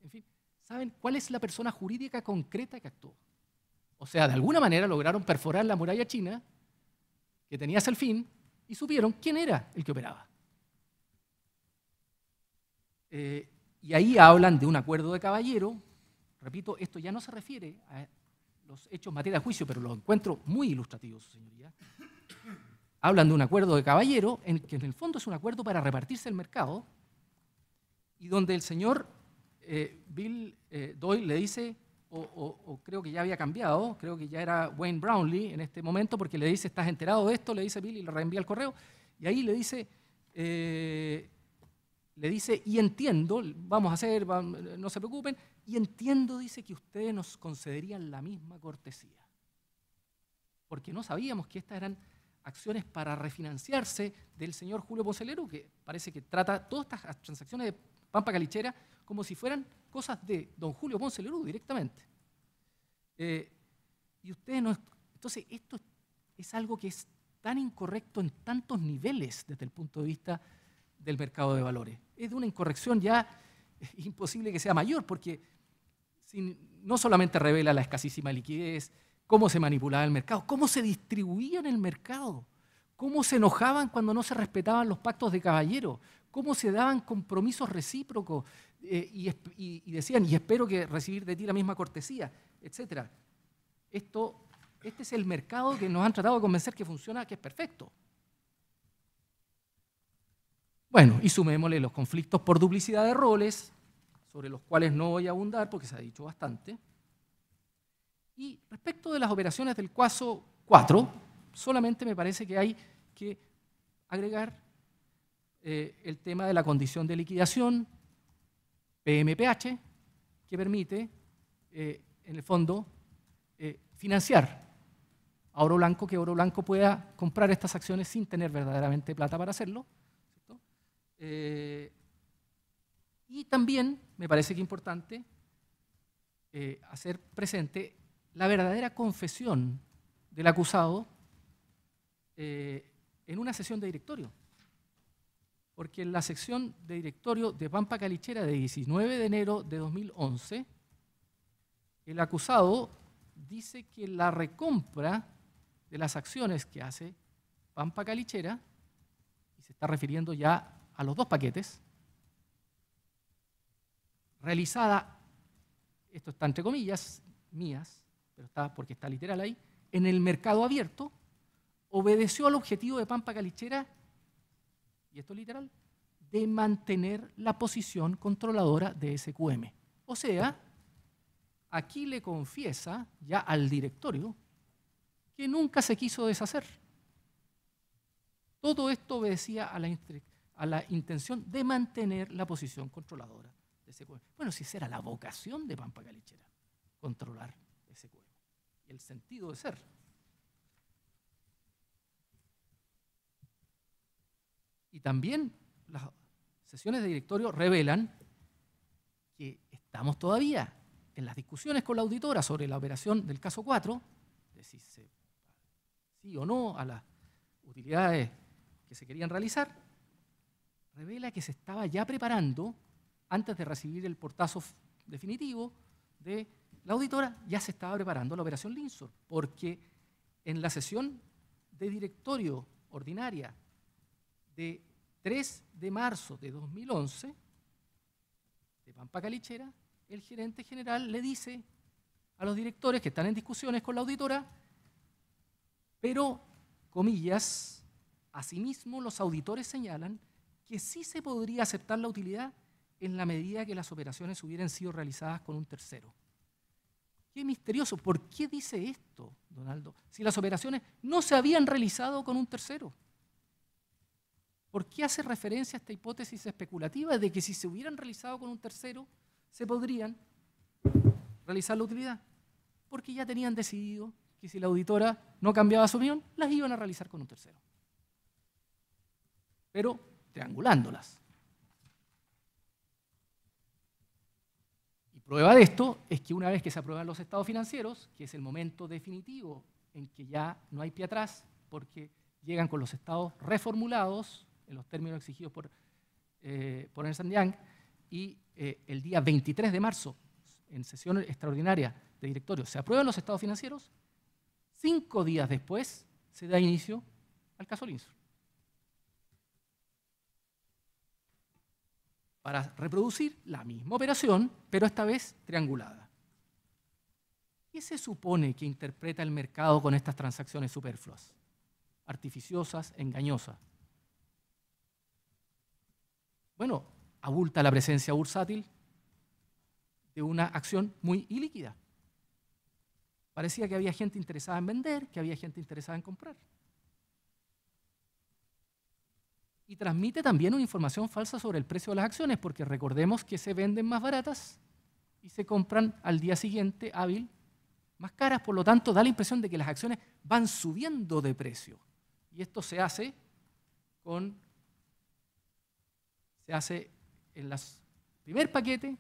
En fin, ¿saben cuál es la persona jurídica concreta que actuó? O sea, de alguna manera lograron perforar la muralla china que tenía hasta fin y supieron quién era el que operaba. Eh, y ahí hablan de un acuerdo de caballero. Repito, esto ya no se refiere a los hechos en materia de juicio, pero los encuentro muy ilustrativos. señoría. Hablan de un acuerdo de caballero, en que en el fondo es un acuerdo para repartirse el mercado y donde el señor eh, Bill eh, Doyle le dice, o, creo que ya había cambiado, creo que ya era Wayne Brownlee en este momento, porque le dice, ¿estás enterado de esto? Le dice Bill y le reenvía el correo. Y ahí le dice, eh, le dice, y entiendo, vamos a hacer, no se preocupen, y entiendo, dice, que ustedes nos concederían la misma cortesía. Porque no sabíamos que estas eran acciones para refinanciarse del señor Julio Poncelero, que parece que trata todas estas transacciones de Pampa Calichera, como si fueran cosas de don Julio Ponce directamente. Eh, y ustedes no. Entonces, esto es algo que es tan incorrecto en tantos niveles desde el punto de vista del mercado de valores. Es de una incorrección ya eh, imposible que sea mayor, porque no solamente revela la escasísima liquidez, cómo se manipulaba el mercado, cómo se distribuía en el mercado, cómo se enojaban cuando no se respetaban los pactos de caballero, cómo se daban compromisos recíprocos eh, y, decían, y espero que recibir de ti la misma cortesía, etc. Esto, este es el mercado que nos han tratado de convencer que funciona, que es perfecto. Bueno, y sumémosle los conflictos por duplicidad de roles, sobre los cuales no voy a abundar porque se ha dicho bastante. Y respecto de las operaciones del cuaso 4, solamente me parece que hay que agregar eh, el tema de la condición de liquidación, PMPH, que permite, eh, en el fondo, eh, financiar a Oro Blanco, que Oro Blanco pueda comprar estas acciones sin tener verdaderamente plata para hacerlo. y también, me parece que importante, hacer presente la verdadera confesión del acusado en una sesión de directorio porque en la sección de directorio de Pampa Calichera de 19 de enero de 2011, el acusado dice que la recompra de las acciones que hace Pampa Calichera, y se está refiriendo ya a los dos paquetes, realizada, esto está entre comillas, mías, pero está porque está literal ahí, en el mercado abierto, obedeció al objetivo de Pampa Calichera y esto literal, de mantener la posición controladora de SQM. O sea, aquí le confiesa ya al directorio que nunca se quiso deshacer. Todo esto obedecía a la, a la intención de mantener la posición controladora de SQM. Bueno, si esa era la vocación de Pampa Calichera, controlar SQM, el sentido de ser. Y también las sesiones de directorio revelan que estamos todavía en las discusiones con la auditora sobre la operación del caso 4, de si sí o no a las utilidades que se querían realizar, revela que se estaba ya preparando, antes de recibir el portazo definitivo de la auditora, ya se estaba preparando la operación Linsor, porque en la sesión de directorio ordinaria de 3 de marzo de 2011, de Pampa Calichera, el gerente general le dice a los directores que están en discusiones con la auditora, pero, comillas, asimismo los auditores señalan que sí se podría aceptar la utilidad en la medida que las operaciones hubieran sido realizadas con un tercero. Qué misterioso, ¿por qué dice esto, Donaldo? Si las operaciones no se habían realizado con un tercero. ¿Por qué hace referencia a esta hipótesis especulativa de que si se hubieran realizado con un tercero, se podrían realizar la utilidad? Porque ya tenían decidido que si la auditora no cambiaba su opinión, las iban a realizar con un tercero. Pero triangulándolas. Y prueba de esto es que una vez que se aprueban los estados financieros, que es el momento definitivo en que ya no hay pie atrás, porque llegan con los estados reformulados, en los términos exigidos por, eh, por Ernst Young, y eh, el día 23 de marzo, en sesión extraordinaria de directorio, se aprueban los estados financieros, cinco días después se da inicio al caso Linz. Para reproducir la misma operación, pero esta vez triangulada. ¿Qué se supone que interpreta el mercado con estas transacciones superfluas? Artificiosas, engañosas. Bueno, abulta la presencia bursátil de una acción muy ilíquida. Parecía que había gente interesada en vender, que había gente interesada en comprar. Y transmite también una información falsa sobre el precio de las acciones, porque recordemos que se venden más baratas y se compran al día siguiente hábil más caras, por lo tanto da la impresión de que las acciones van subiendo de precio. Y esto se hace con se hace en el primer paquete,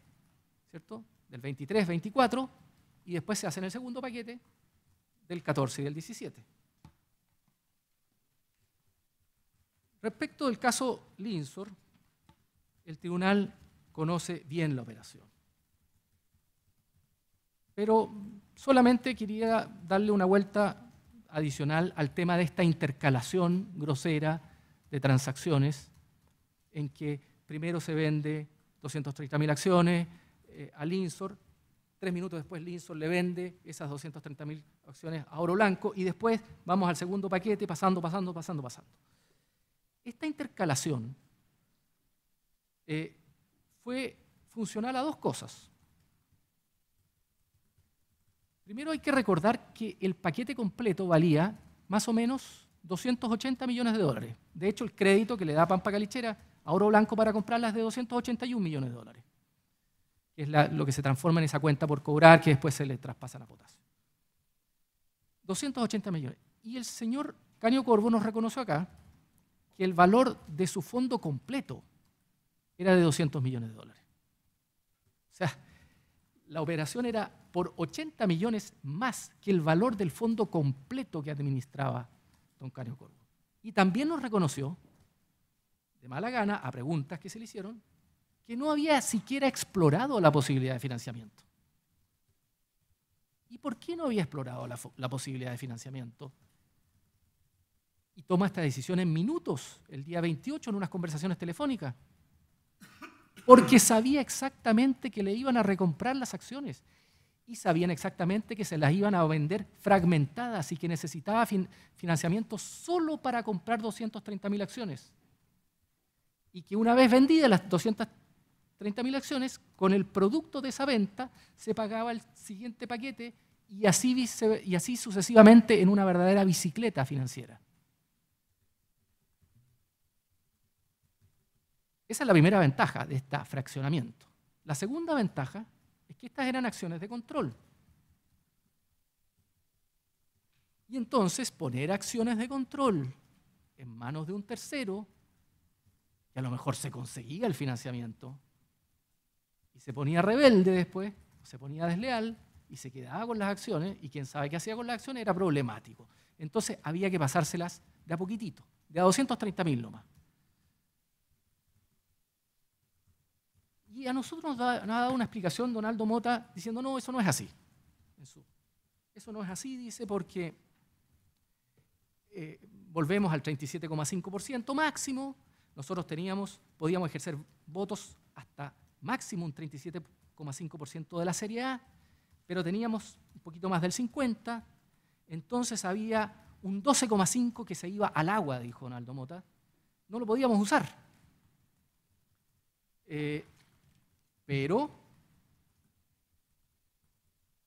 ¿cierto? Del 23, 24, y después se hace en el segundo paquete del 14 y del 17. Respecto del caso Linsor, el tribunal conoce bien la operación. Pero solamente quería darle una vuelta adicional al tema de esta intercalación grosera de transacciones en que primero se vende 230.000 acciones eh, a Linsor. tres minutos después Linsor le vende esas 230.000 acciones a Oro Blanco y después vamos al segundo paquete pasando, pasando, pasando, pasando. Esta intercalación eh, fue funcional a dos cosas. Primero hay que recordar que el paquete completo valía más o menos 280 millones de dólares. De hecho, el crédito que le da Pampa Calichera a oro blanco para comprarlas de 281 millones de dólares, que es lo que se transforma en esa cuenta por cobrar que después se le traspasa la potasio. 280 millones. Y el señor Caño Corvo nos reconoció acá que el valor de su fondo completo era de 200 millones de dólares. O sea, la operación era por 80 millones más que el valor del fondo completo que administraba don Caño Corvo. Y también nos reconoció de mala gana a preguntas que se le hicieron que no había siquiera explorado la posibilidad de financiamiento. ¿Y por qué no había explorado la, posibilidad de financiamiento? Y toma esta decisión en minutos, el día 28, en unas conversaciones telefónicas porque sabía exactamente que le iban a recomprar las acciones y sabían exactamente que se las iban a vender fragmentadas y que necesitaba financiamiento solo para comprar 230 mil acciones y que una vez vendidas las 230.000 acciones, con el producto de esa venta se pagaba el siguiente paquete y así, sucesivamente en una verdadera bicicleta financiera. Esa es la primera ventaja de este fraccionamiento. La segunda ventaja es que estas eran acciones de control. Y entonces poner acciones de control en manos de un tercero y a lo mejor se conseguía el financiamiento, y se ponía rebelde después, se ponía desleal y se quedaba con las acciones, y quién sabe qué hacía con las acciones era problemático. Entonces había que pasárselas de a poquitito, de a 230 mil nomás. Y a nosotros nos, ha dado una explicación Donaldo Mota diciendo, no, eso no es así. Eso no es así, dice, porque eh, volvemos al 37,5% máximo, nosotros teníamos, podíamos ejercer votos hasta máximo un 37,5% de la Serie A, pero teníamos un poquito más del 50%, entonces había un 12,5% que se iba al agua, dijo Ronaldo Mota, no lo podíamos usar. Eh, pero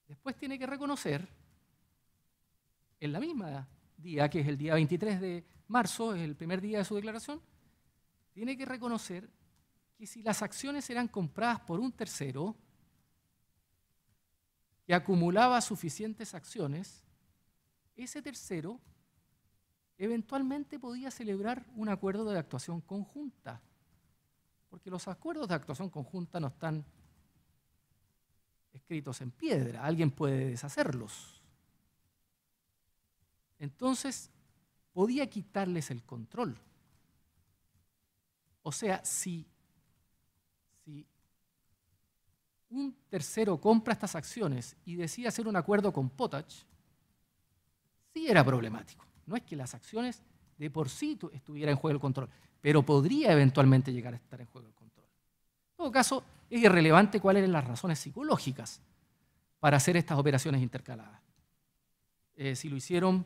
después tiene que reconocer, en la misma día, que es el día 23 de marzo, es el primer día de su declaración, tiene que reconocer que si las acciones eran compradas por un tercero que acumulaba suficientes acciones, ese tercero eventualmente podía celebrar un acuerdo de actuación conjunta, porque los acuerdos de actuación conjunta no están escritos en piedra, alguien puede deshacerlos. Entonces, podía quitarles el control. O sea, si, un tercero compra estas acciones y decide hacer un acuerdo con Potash, sí era problemático. No es que las acciones de por sí estuvieran en juego el control, pero podría eventualmente llegar a estar en juego el control. En todo caso, es irrelevante cuáles eran las razones psicológicas para hacer estas operaciones intercaladas. Eh, si lo hicieron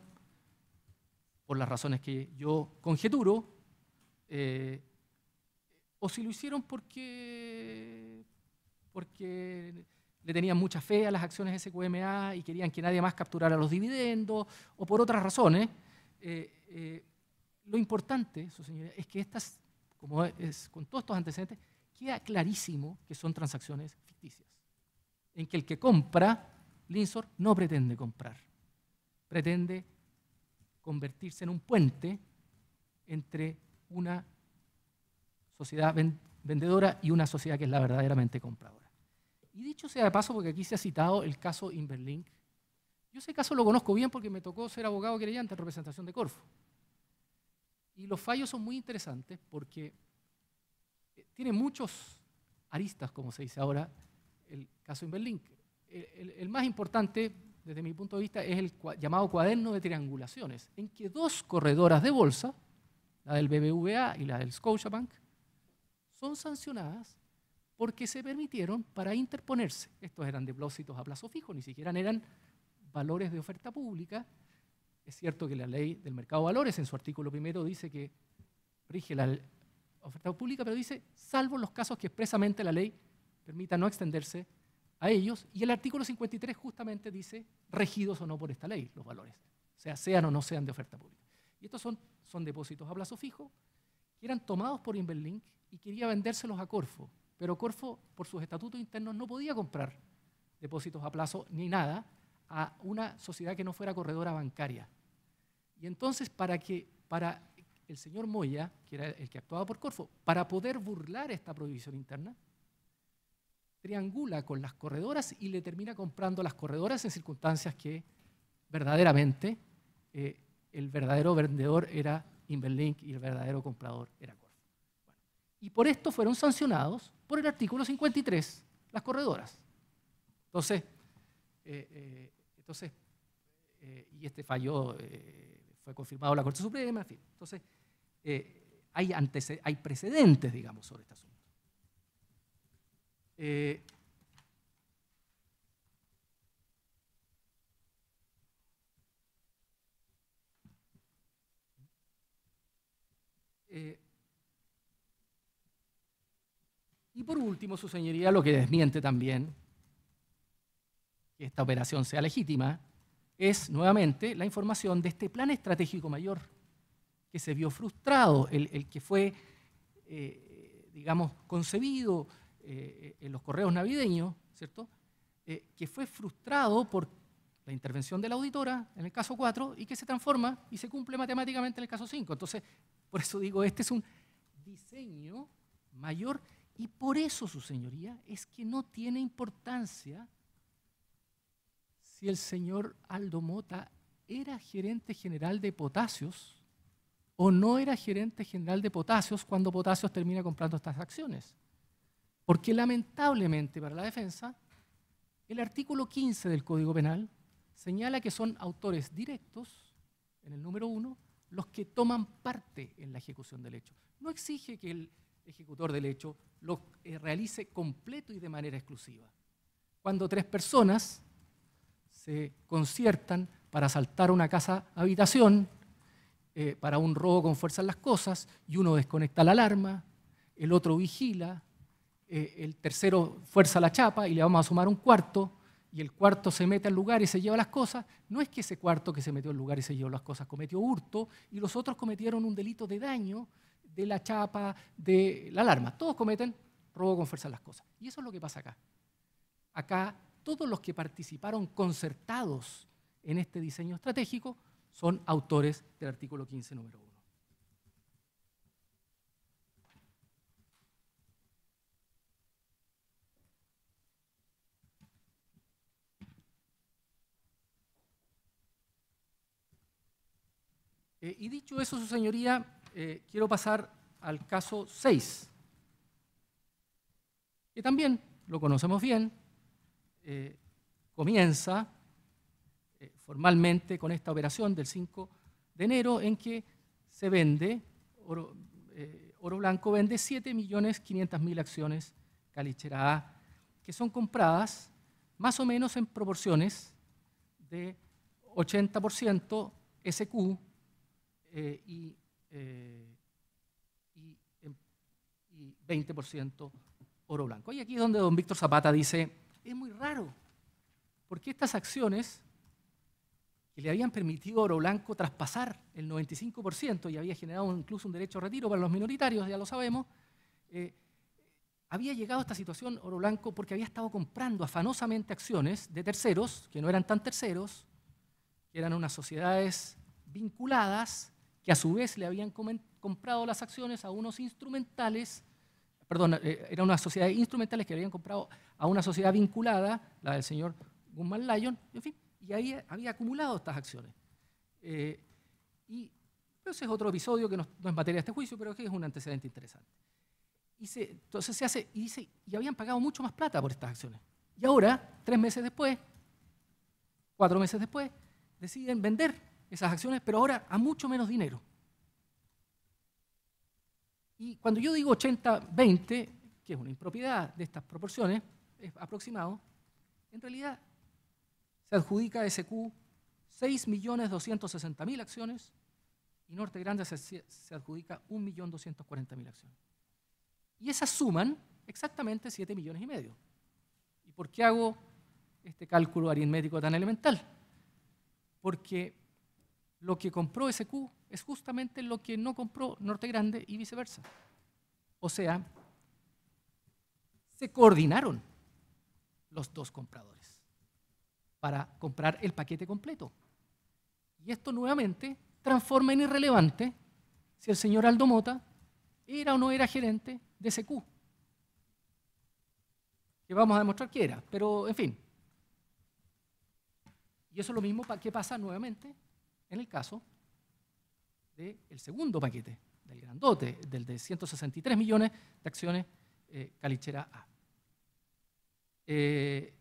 por las razones que yo conjeturo, eh, o si lo hicieron porque, porque le tenían mucha fe a las acciones de SQMA y querían que nadie más capturara los dividendos, o por otras razones. Eh, eh, lo importante, su señoría, es que estas, como es, con todos estos antecedentes, queda clarísimo que son transacciones ficticias, en que el que compra, Linsor no pretende comprar, pretende convertirse en un puente entre una sociedad vendedora y una sociedad que es la verdaderamente compradora. Y dicho sea de paso, porque aquí se ha citado el caso Inverlink, yo ese caso lo conozco bien porque me tocó ser abogado querellante en representación de Corfo. Y los fallos son muy interesantes porque eh, tiene muchos aristas, como se dice ahora, el caso Inverlink. El, más importante, desde mi punto de vista, es el llamado cuaderno de triangulaciones, en que dos corredoras de bolsa, la del BBVA y la del Scotiabank, son sancionadas porque se permitieron para interponerse. Estos eran depósitos a plazo fijo, ni siquiera eran valores de oferta pública. Es cierto que la ley del mercado de valores en su artículo primero dice que rige la oferta pública, pero dice, salvo los casos que expresamente la ley permita no extenderse a ellos. Y el artículo 53 justamente dice, regidos o no por esta ley los valores, sea, sean o no sean de oferta pública. Y estos son, son depósitos a plazo fijo que eran tomados por Inverlink y quería vendérselos a Corfo. Pero Corfo, por sus estatutos internos, no podía comprar depósitos a plazo ni nada a una sociedad que no fuera corredora bancaria. Y entonces, para que para el señor Moya, que era el que actuaba por Corfo, para poder burlar esta prohibición interna, triangula con las corredoras y le termina comprando las corredoras en circunstancias que verdaderamente eh, el verdadero vendedor era Inverlink y el verdadero comprador era Corfo. Y por esto fueron sancionados por el artículo 53, las corredoras. Entonces, eh, eh, entonces eh, y este fallo fue confirmado la Corte Suprema, en fin. Entonces, hay, hay precedentes, digamos, sobre este asunto. Eh, Y por último, su señoría lo que desmiente también que esta operación sea legítima es nuevamente la información de este plan estratégico mayor que se vio frustrado, el, que fue, eh, digamos, concebido eh, en los correos navideños, ¿cierto? Eh, que fue frustrado por la intervención de la auditora en el caso 4 y que se transforma y se cumple matemáticamente en el caso 5. Entonces, por eso digo, este es un diseño mayor y por eso, su señoría, es que no tiene importancia si el señor Aldo Mota era gerente general de Potasios o no era gerente general de Potasios cuando Potasios termina comprando estas acciones. Porque lamentablemente para la defensa, el artículo 15 del Código Penal señala que son autores directos, en el número uno, los que toman parte en la ejecución del hecho. No exige que el ejecutor del hecho, lo eh, realice completo y de manera exclusiva. Cuando tres personas se conciertan para asaltar una casa habitación, eh, para un robo con fuerza en las cosas, y uno desconecta la alarma, el otro vigila, eh, el tercero fuerza la chapa y le vamos a sumar un cuarto, y el cuarto se mete al lugar y se lleva las cosas, no es que ese cuarto que se metió al lugar y se llevó las cosas cometió hurto y los otros cometieron un delito de daño de la chapa, de la alarma. Todos cometen robo con fuerza las cosas. Y eso es lo que pasa acá. Acá todos los que participaron concertados en este diseño estratégico son autores del artículo 15, número 1. Eh, y dicho eso, su señoría, eh, quiero pasar al caso 6, que también lo conocemos bien, eh, comienza eh, formalmente con esta operación del 5 de enero en que se vende, Oro, Blanco vende 7.500.000 acciones Calichera A, que son compradas más o menos en proporciones de 80% SQ y eh, y, 20% em, oro blanco. Y aquí es donde don Víctor Zapata dice, es muy raro, porque estas acciones que le habían permitido Oro Blanco traspasar el 95% y había generado incluso un derecho a retiro para los minoritarios, ya lo sabemos, eh, había llegado a esta situación Oro Blanco porque había estado comprando afanosamente acciones de terceros, que no eran tan terceros, que eran unas sociedades vinculadas que a su vez le habían comprado las acciones a unos instrumentales, perdón, eh, eran unas sociedades instrumentales que le habían comprado a una sociedad vinculada, la del señor Guzmán Lyon, en fin, y ahí había acumulado estas acciones. Eh, y ese pues, es otro episodio que no, es materia de este juicio, pero que es un antecedente interesante. entonces se hace, y, dice, y habían pagado mucho más plata por estas acciones. Y ahora, tres meses después, cuatro meses después, deciden vender esas acciones, pero ahora a mucho menos dinero. Y cuando yo digo 80-20, que es una impropiedad de estas proporciones, es aproximado, en realidad se adjudica a SQ 6.260.000 acciones y Norte Grande se, adjudica 1.240.000 acciones. Y esas suman exactamente 7 millones y medio. ¿Y por qué hago este cálculo aritmético tan elemental? Porque lo que compró SQ es justamente lo que no compró Norte Grande y viceversa. O sea, se coordinaron los dos compradores para comprar el paquete completo. Y esto nuevamente transforma en irrelevante si el señor Aldo Mota era o no era gerente de SQ. Que vamos a demostrar que era, pero en fin. Y eso es lo mismo que pasa nuevamente en el caso del segundo paquete, del grandote, del de 163 millones de acciones eh, calichera A, eh,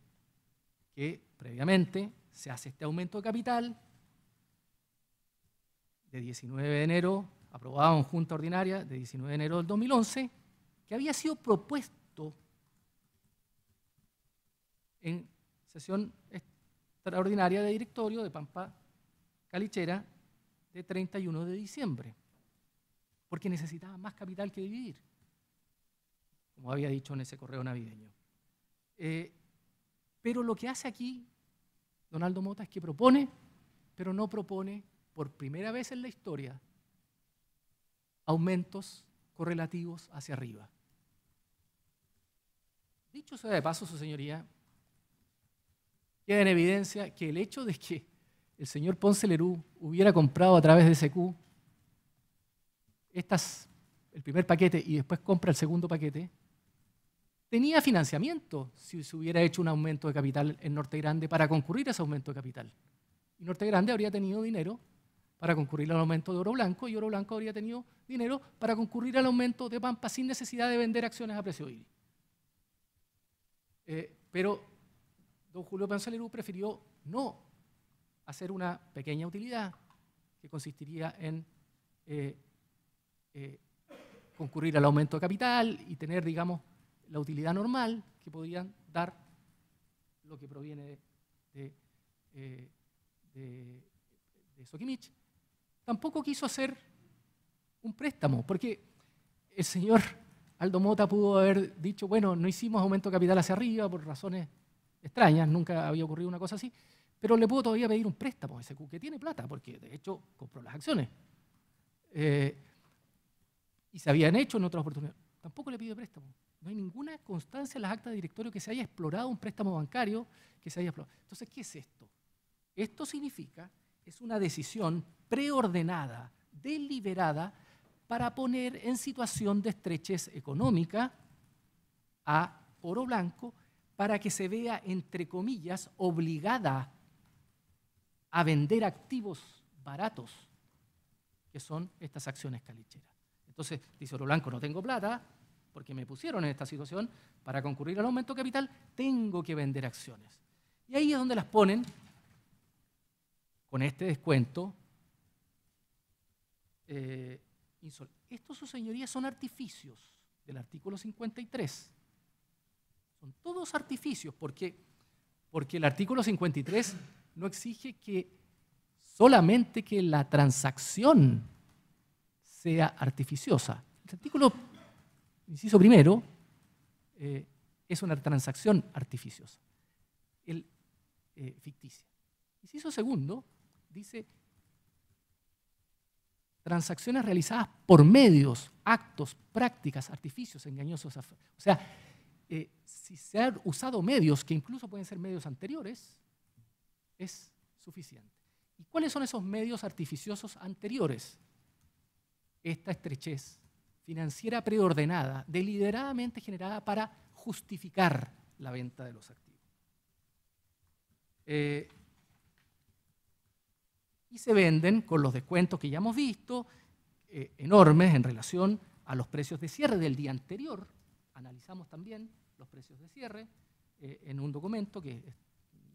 que previamente se hace este aumento de capital de 19 de enero, aprobado en Junta Ordinaria de 19 de enero del 2011, que había sido propuesto en sesión extraordinaria de directorio de Pampa calichera de 31 de diciembre, porque necesitaba más capital que dividir, como había dicho en ese correo navideño. Eh, pero lo que hace aquí Donaldo Mota es que propone, pero no propone por primera vez en la historia aumentos correlativos hacia arriba. Dicho sea de paso, su señoría, queda en evidencia que el hecho de que el señor Ponce Lerú hubiera comprado a través de SQ estas, el primer paquete y después compra el segundo paquete, tenía financiamiento si se hubiera hecho un aumento de capital en Norte Grande para concurrir a ese aumento de capital. Y Norte Grande habría tenido dinero para concurrir al aumento de Oro Blanco y Oro Blanco habría tenido dinero para concurrir al aumento de Pampa sin necesidad de vender acciones a precio iri. Eh, pero don Julio Ponce Leroux prefirió no hacer una pequeña utilidad que consistiría en eh, eh, concurrir al aumento de capital y tener, digamos, la utilidad normal que podían dar lo que proviene de, eh, Tampoco quiso hacer un préstamo, porque el señor Aldo Mota pudo haber dicho, bueno, no hicimos aumento de capital hacia arriba por razones extrañas, nunca había ocurrido una cosa así, pero le puedo todavía pedir un préstamo a SQ, que tiene plata, porque de hecho compró las acciones. Eh, y se habían hecho en otras oportunidades. Tampoco le pide préstamo. No hay ninguna constancia en las actas de directorio que se haya explorado un préstamo bancario que se haya explorado. Entonces, ¿qué es esto? Esto significa, es una decisión preordenada, deliberada, para poner en situación de estrechez económica a Oro Blanco para que se vea, entre comillas, obligada a vender activos baratos, que son estas acciones calicheras. Entonces, dice Oro Blanco, no tengo plata, porque me pusieron en esta situación, para concurrir al aumento capital, tengo que vender acciones. Y ahí es donde las ponen, con este descuento. Eh, Estos, su señorías, son artificios del artículo 53. Son todos artificios, porque, porque el artículo 53 no exige que solamente que la transacción sea artificiosa. El artículo, inciso primero, eh, es una transacción artificiosa, el, eh, ficticia. Inciso segundo, dice transacciones realizadas por medios, actos, prácticas, artificios engañosos. O sea, eh, si se han usado medios, que incluso pueden ser medios anteriores, es suficiente. ¿Y cuáles son esos medios artificiosos anteriores? Esta estrechez financiera preordenada, deliberadamente generada para justificar la venta de los activos. Eh, y se venden con los descuentos que ya hemos visto, eh, enormes en relación a los precios de cierre del día anterior. Analizamos también los precios de cierre eh, en un documento que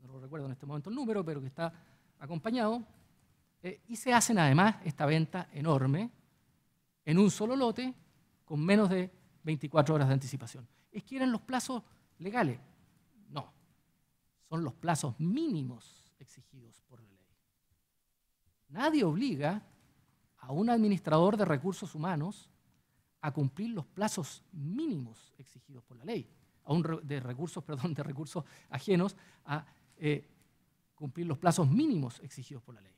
no recuerdo en este momento el número, pero que está acompañado, eh, y se hacen además esta venta enorme en un solo lote con menos de 24 horas de anticipación. ¿Es que eran los plazos legales? No, son los plazos mínimos exigidos por la ley. Nadie obliga a un administrador de recursos humanos a cumplir los plazos mínimos exigidos por la ley, a un de recursos, perdón, de recursos ajenos, a eh, cumplir los plazos mínimos exigidos por la ley.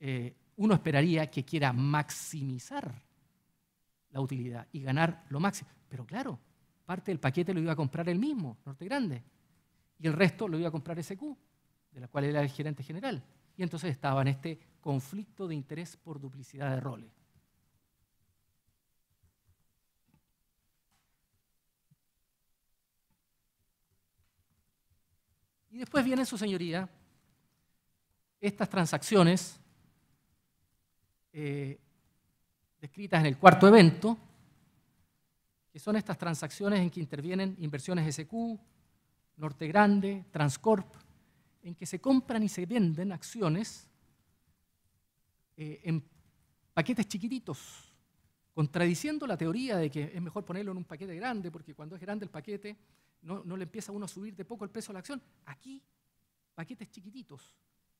Eh, uno esperaría que quiera maximizar la utilidad y ganar lo máximo. Pero claro, parte del paquete lo iba a comprar él mismo, Norte Grande, y el resto lo iba a comprar SQ, de la cual era el gerente general. Y entonces estaba en este conflicto de interés por duplicidad de roles. Y después vienen, su señoría, estas transacciones eh, descritas en el cuarto evento, que son estas transacciones en que intervienen inversiones SQ, Norte Grande, Transcorp, en que se compran y se venden acciones eh, en paquetes chiquititos, contradiciendo la teoría de que es mejor ponerlo en un paquete grande, porque cuando es grande el paquete no, le empieza uno a subir de poco el precio a la acción. Aquí, paquetes chiquititos.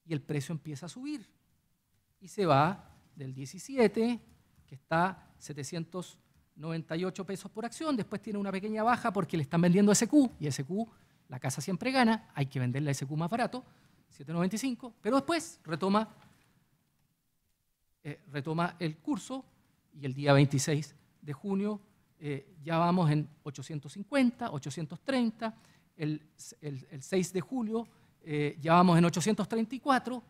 Y el precio empieza a subir. Y se va del 17, que está 798 pesos por acción. Después tiene una pequeña baja porque le están vendiendo SQ. Y SQ, la casa siempre gana. Hay que venderle SQ más barato, 795. Pero después retoma, eh, retoma el curso y el día 26 de junio eh, ya vamos en 850, 830, el, 6 de julio eh, ya vamos en 834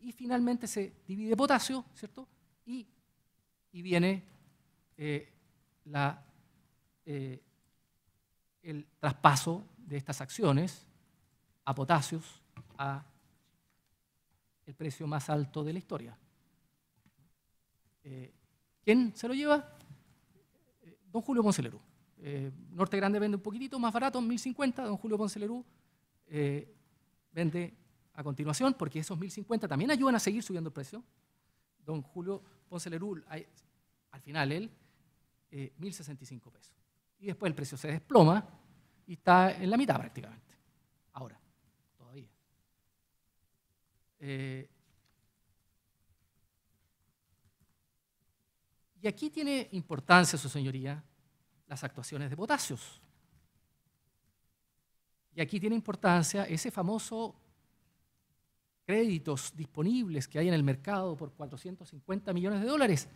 y finalmente se divide potasio, ¿cierto? Y, viene eh, el traspaso de estas acciones a potasio a el precio más alto de la historia. ¿Quién se lo lleva? Don Julio Poncelerú. Eh, Norte Grande vende un poquitito más barato, 1050. Don Julio Poncelerú eh, vende a continuación, porque esos 1050 también ayudan a seguir subiendo el precio. Don Julio Poncelerú, al final él, 1065 eh, pesos. Y después el precio se desploma y está en la mitad prácticamente. Ahora, todavía. Y aquí tiene importancia, su señoría, las actuaciones de potasios. Y aquí tiene importancia ese famoso créditos disponibles que hay en el mercado por 450 millones de dólares,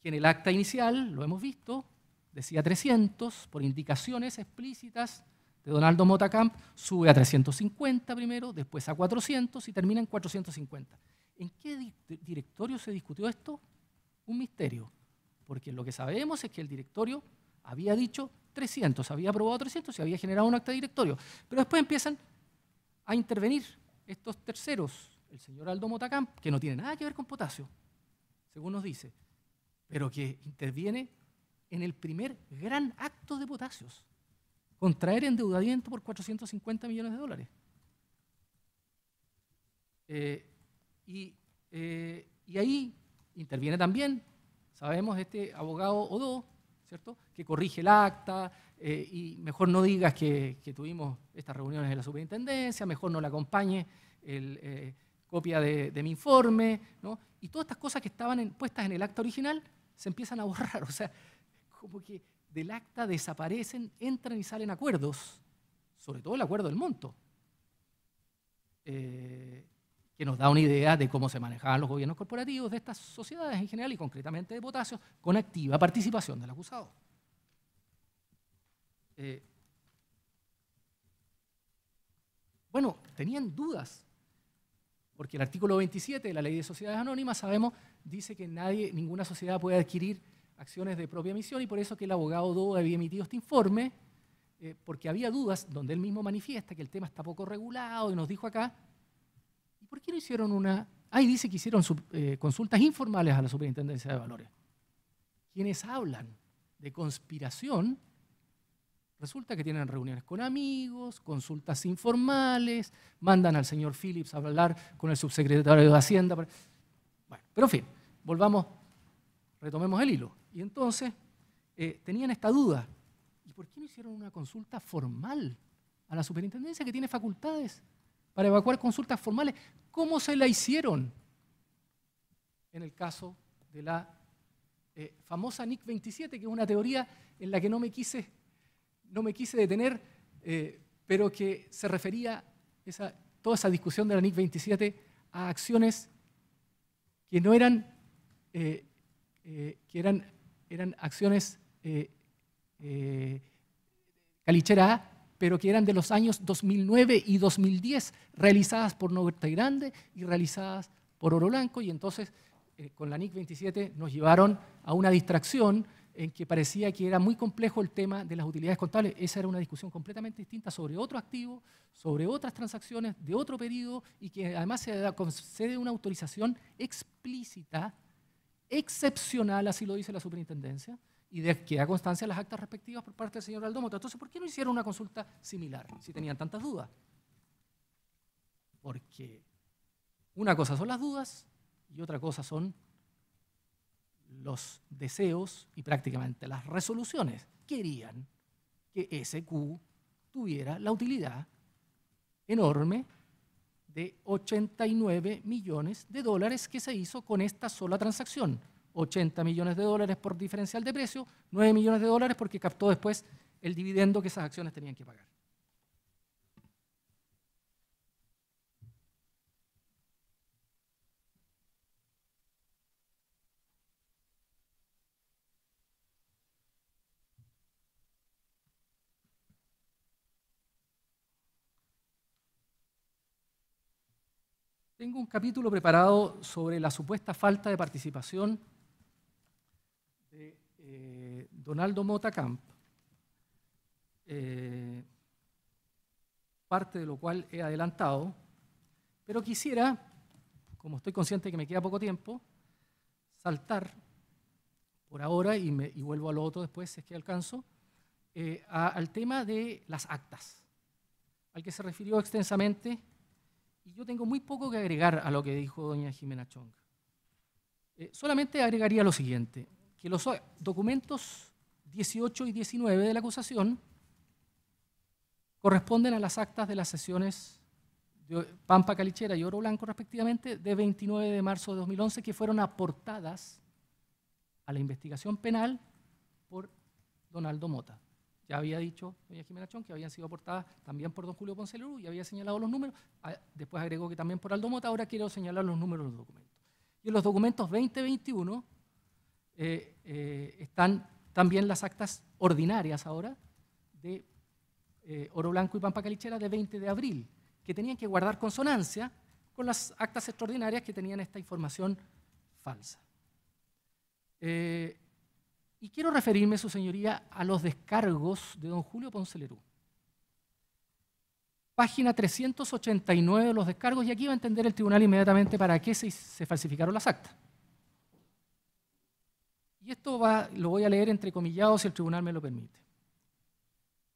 que en el acta inicial, lo hemos visto, decía 300, por indicaciones explícitas de Donaldo Motacamp, sube a 350 primero, después a 400 y termina en 450. ¿En qué directorio se discutió esto? un misterio, porque lo que sabemos es que el directorio había dicho 300, había aprobado 300 y había generado un acta de directorio. Pero después empiezan a intervenir estos terceros, el señor Aldo Motacamp, que no tiene nada que ver con potasio, según nos dice, pero que interviene en el primer gran acto de potasios, contraer endeudamiento por 450 millones de dólares. Eh, y, eh, y ahí interviene también, sabemos, este abogado Odo, ¿cierto? Que corrige el acta eh, y mejor no digas que, tuvimos estas reuniones de la superintendencia, mejor no le acompañe el, eh, copia de, mi informe, ¿no? Y todas estas cosas que estaban puestas en el acta original se empiezan a borrar, o sea, como que del acta desaparecen, entran y salen acuerdos, sobre todo el acuerdo del monto. Eh, que nos da una idea de cómo se manejaban los gobiernos corporativos de estas sociedades en general y concretamente de Potasio, con activa participación del acusado. Eh, bueno, tenían dudas, porque el artículo 27 de la Ley de Sociedades Anónimas, sabemos, dice que nadie, ninguna sociedad puede adquirir acciones de propia emisión y por eso que el abogado Dodo había emitido este informe, eh, porque había dudas donde él mismo manifiesta que el tema está poco regulado y nos dijo acá ¿Por qué no hicieron una... Ahí dice que hicieron eh, consultas informales a la Superintendencia de Valores. Quienes hablan de conspiración, resulta que tienen reuniones con amigos, consultas informales, mandan al señor Phillips a hablar con el subsecretario de Hacienda. Bueno, pero en fin, volvamos, retomemos el hilo. Y entonces eh, tenían esta duda. ¿Y por qué no hicieron una consulta formal a la superintendencia que tiene facultades para evacuar consultas formales, ¿cómo se la hicieron? En el caso de la eh, famosa NIC 27, que es una teoría en la que no me quise, no me quise detener, eh, pero que se refería esa, toda esa discusión de la NIC 27 a acciones que no eran, eh, que eran, eran acciones calichera A, pero que eran de los años 2009 y 2010, realizadas por Norte Grande y realizadas por Oro Blanco, y entonces eh, con la NIC 27 nos llevaron a una distracción en que parecía que era muy complejo el tema de las utilidades contables. Esa era una discusión completamente distinta sobre otro activo, sobre otras transacciones de otro periodo y que además se concede una autorización explícita, excepcional, así lo dice la superintendencia, y de que da constancia las actas respectivas por parte del señor Aldomota Entonces, ¿por qué no hicieron una consulta similar si tenían tantas dudas? Porque una cosa son las dudas y otra cosa son los deseos y prácticamente las resoluciones. Querían que SQ tuviera la utilidad enorme de 89 millones de dólares que se hizo con esta sola transacción. 80 millones de dólares por diferencial de precio, 9 millones de dólares porque captó después el dividendo que esas acciones tenían que pagar. Tengo un capítulo preparado sobre la supuesta falta de participación eh, Donaldo Motacamp, eh, parte de lo cual he adelantado, pero quisiera, como estoy consciente que me queda poco tiempo, saltar por ahora y, vuelvo a lo otro después, si es que alcanzo, eh, al tema de las actas, al que se refirió extensamente, y yo tengo muy poco que agregar a lo que dijo doña Jimena Chong. solamente agregaría lo siguiente que los documentos 18 y 19 de la acusación corresponden a las actas de las sesiones de Pampa Calichera y Oro Blanco, respectivamente, de 29 de marzo de 2011, que fueron aportadas a la investigación penal por Donaldo Mota. Ya había dicho doña Jimena Chón que habían sido aportadas también por don Julio Poncelurú y había señalado los números. Ah, después agregó que también por Aldo Mota. Ahora quiero señalar los números de los documentos. Y en los documentos 2021 eh, eh, están también las actas ordinarias ahora de eh, Oro Blanco y Pampa Calichera de 20 de abril, que tenían que guardar consonancia con las actas extraordinarias que tenían esta información falsa. y quiero referirme, su señoría, a los descargos de don Julio Ponce Lerú página 389 de los descargos, y aquí va a entender el tribunal inmediatamente para qué se falsificaron las actas. Y esto va, lo voy a leer entre comillados si el tribunal me lo permite.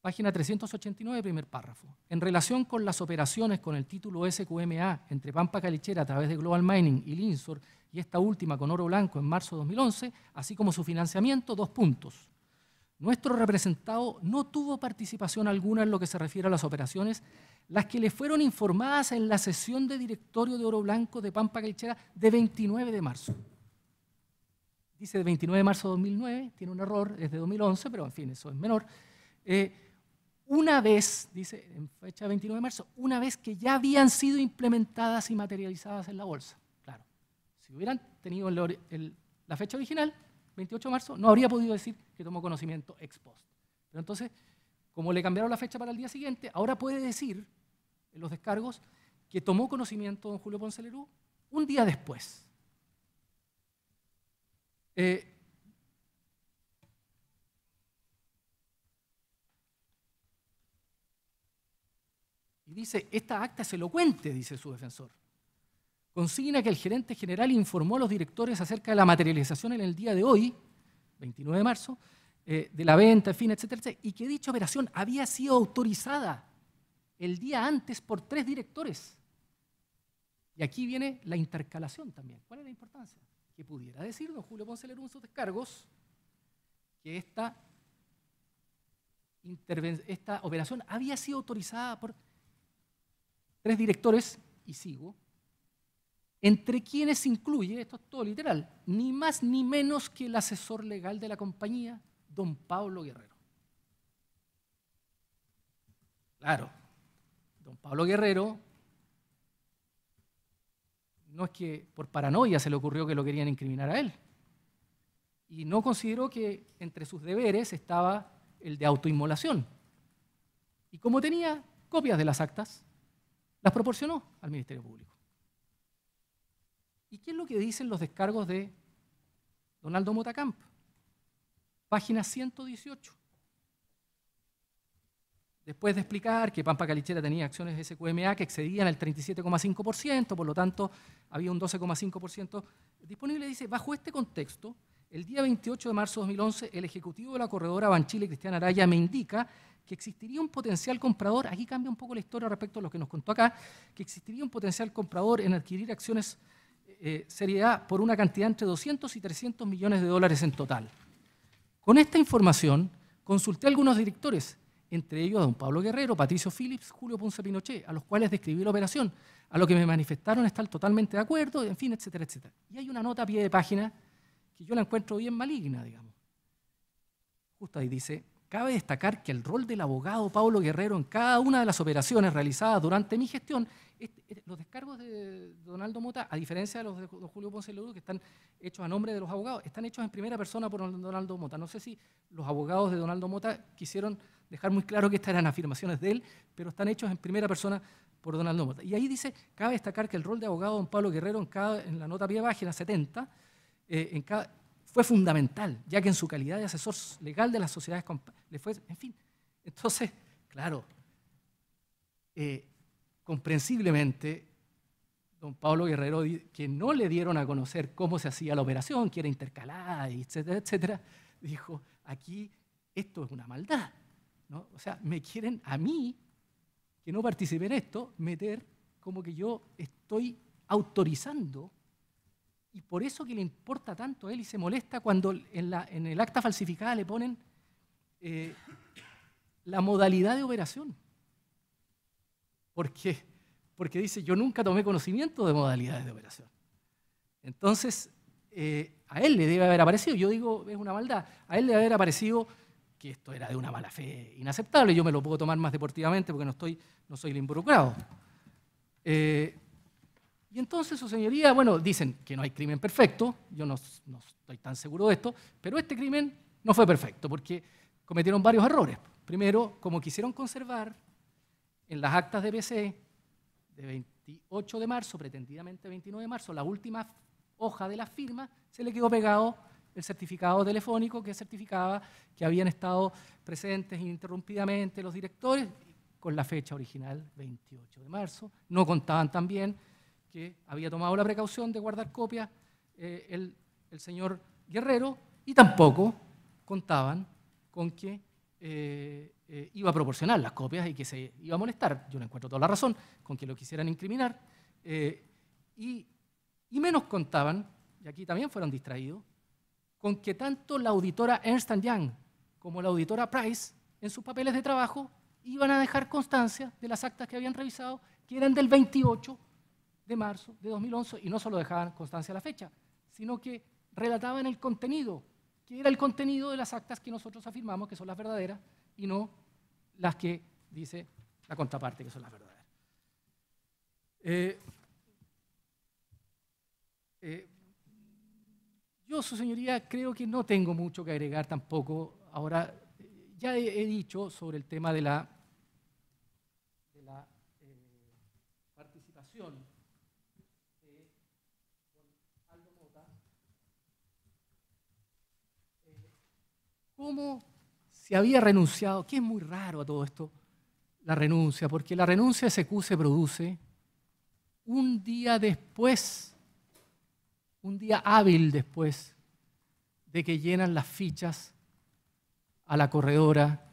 Página 389, primer párrafo. En relación con las operaciones con el título SQMA entre Pampa Calichera a través de Global Mining y Linsor, y esta última con oro blanco en marzo de 2011, así como su financiamiento, dos puntos. Nuestro representado no tuvo participación alguna en lo que se refiere a las operaciones, las que le fueron informadas en la sesión de directorio de oro blanco de Pampa Calichera de 29 de marzo dice 29 de marzo de 2009, tiene un error, es de 2011, pero en fin, eso es menor. Eh, una vez, dice en fecha 29 de marzo, una vez que ya habían sido implementadas y materializadas en la bolsa. Claro, si hubieran tenido la fecha original, 28 de marzo, no habría podido decir que tomó conocimiento ex post. Pero entonces, como le cambiaron la fecha para el día siguiente, ahora puede decir en los descargos que tomó conocimiento don Julio Ponce un día después. Eh, y dice, esta acta es elocuente, dice su defensor. Consigna que el gerente general informó a los directores acerca de la materialización en el día de hoy, 29 de marzo, eh, de la venta, fin, etcétera, etcétera, y que dicha operación había sido autorizada el día antes por tres directores. Y aquí viene la intercalación también. ¿Cuál es la importancia? que pudiera decir don Julio Ponce en sus descargos que esta, esta operación había sido autorizada por tres directores, y sigo, entre quienes incluye, esto es todo literal, ni más ni menos que el asesor legal de la compañía, don Pablo Guerrero. Claro, don Pablo Guerrero no es que por paranoia se le ocurrió que lo querían incriminar a él. Y no consideró que entre sus deberes estaba el de autoinmolación. Y como tenía copias de las actas, las proporcionó al Ministerio Público. ¿Y qué es lo que dicen los descargos de Donaldo Motacamp? Página 118. Después de explicar que Pampa Calichera tenía acciones de SQMA que excedían el 37,5%, por lo tanto había un 12,5% disponible, dice, bajo este contexto, el día 28 de marzo de 2011, el ejecutivo de la corredora Banchile, Cristian Araya, me indica que existiría un potencial comprador, aquí cambia un poco la historia respecto a lo que nos contó acá, que existiría un potencial comprador en adquirir acciones eh, eh serie A por una cantidad entre 200 y 300 millones de dólares en total. Con esta información, consulté a algunos directores entre ellos a don Pablo Guerrero, Patricio Phillips, Julio Ponce Pinochet, a los cuales describí la operación, a lo que me manifestaron estar totalmente de acuerdo, en fin, etcétera, etcétera. Y hay una nota a pie de página que yo la encuentro bien maligna, digamos. Justo ahí dice, cabe destacar que el rol del abogado Pablo Guerrero en cada una de las operaciones realizadas durante mi gestión este, este, los descargos de Donaldo Mota, a diferencia de los de Julio Ponce Leudo, que están hechos a nombre de los abogados, están hechos en primera persona por Donaldo Mota. No sé si los abogados de Donaldo Mota quisieron dejar muy claro que estas eran afirmaciones de él, pero están hechos en primera persona por Donaldo Mota. Y ahí dice, cabe destacar que el rol de abogado don Pablo Guerrero en, cada, en la nota pie página 70, eh, en cada, fue fundamental, ya que en su calidad de asesor legal de las sociedades le fue, en fin. Entonces, claro, eh, comprensiblemente, don Pablo Guerrero, que no le dieron a conocer cómo se hacía la operación, que era intercalada, etcétera, etcétera, dijo, aquí esto es una maldad. ¿no? O sea, me quieren a mí, que no participe en esto, meter como que yo estoy autorizando. Y por eso que le importa tanto a él y se molesta cuando en, la, en el acta falsificada le ponen eh, la modalidad de operación porque, porque dice, yo nunca tomé conocimiento de modalidades de operación. Entonces, eh, a él le debe haber aparecido, yo digo, es una maldad, a él le debe haber aparecido que esto era de una mala fe inaceptable, yo me lo puedo tomar más deportivamente porque no, estoy, no soy el involucrado. Eh, y entonces su señoría, bueno, dicen que no hay crimen perfecto, yo no, no, estoy tan seguro de esto, pero este crimen no fue perfecto porque cometieron varios errores. Primero, como quisieron conservar en las actas de BCE de 28 de marzo, pretendidamente 29 de marzo, la última hoja de la firma, se le quedó pegado el certificado telefónico que certificaba que habían estado presentes ininterrumpidamente los directores con la fecha original, 28 de marzo. No contaban también que había tomado la precaución de guardar copias eh, el señor Guerrero y tampoco contaban con que eh, eh, iba a proporcionar las copias y que se iba a molestar. Yo no encuentro toda la razón con que lo quisieran incriminar. Eh, y, y, menos contaban, y aquí también fueron distraídos, con que tanto la auditora Ernst Young como la auditora Price, en sus papeles de trabajo, iban a dejar constancia de las actas que habían revisado, que eran del 28 de marzo de 2011, y no solo dejaban constancia de la fecha, sino que relataban el contenido era el contenido de las actas que nosotros afirmamos que son las verdaderas y no las que dice la contraparte que son las verdaderas. Eh, eh, yo, su señoría, creo que no tengo mucho que agregar tampoco. Ahora, ya he dicho sobre el tema de la cómo se había renunciado, que es muy raro a todo esto, la renuncia, porque la renuncia de SQ se produce un día después, un día hábil después de que llenan las fichas a la corredora,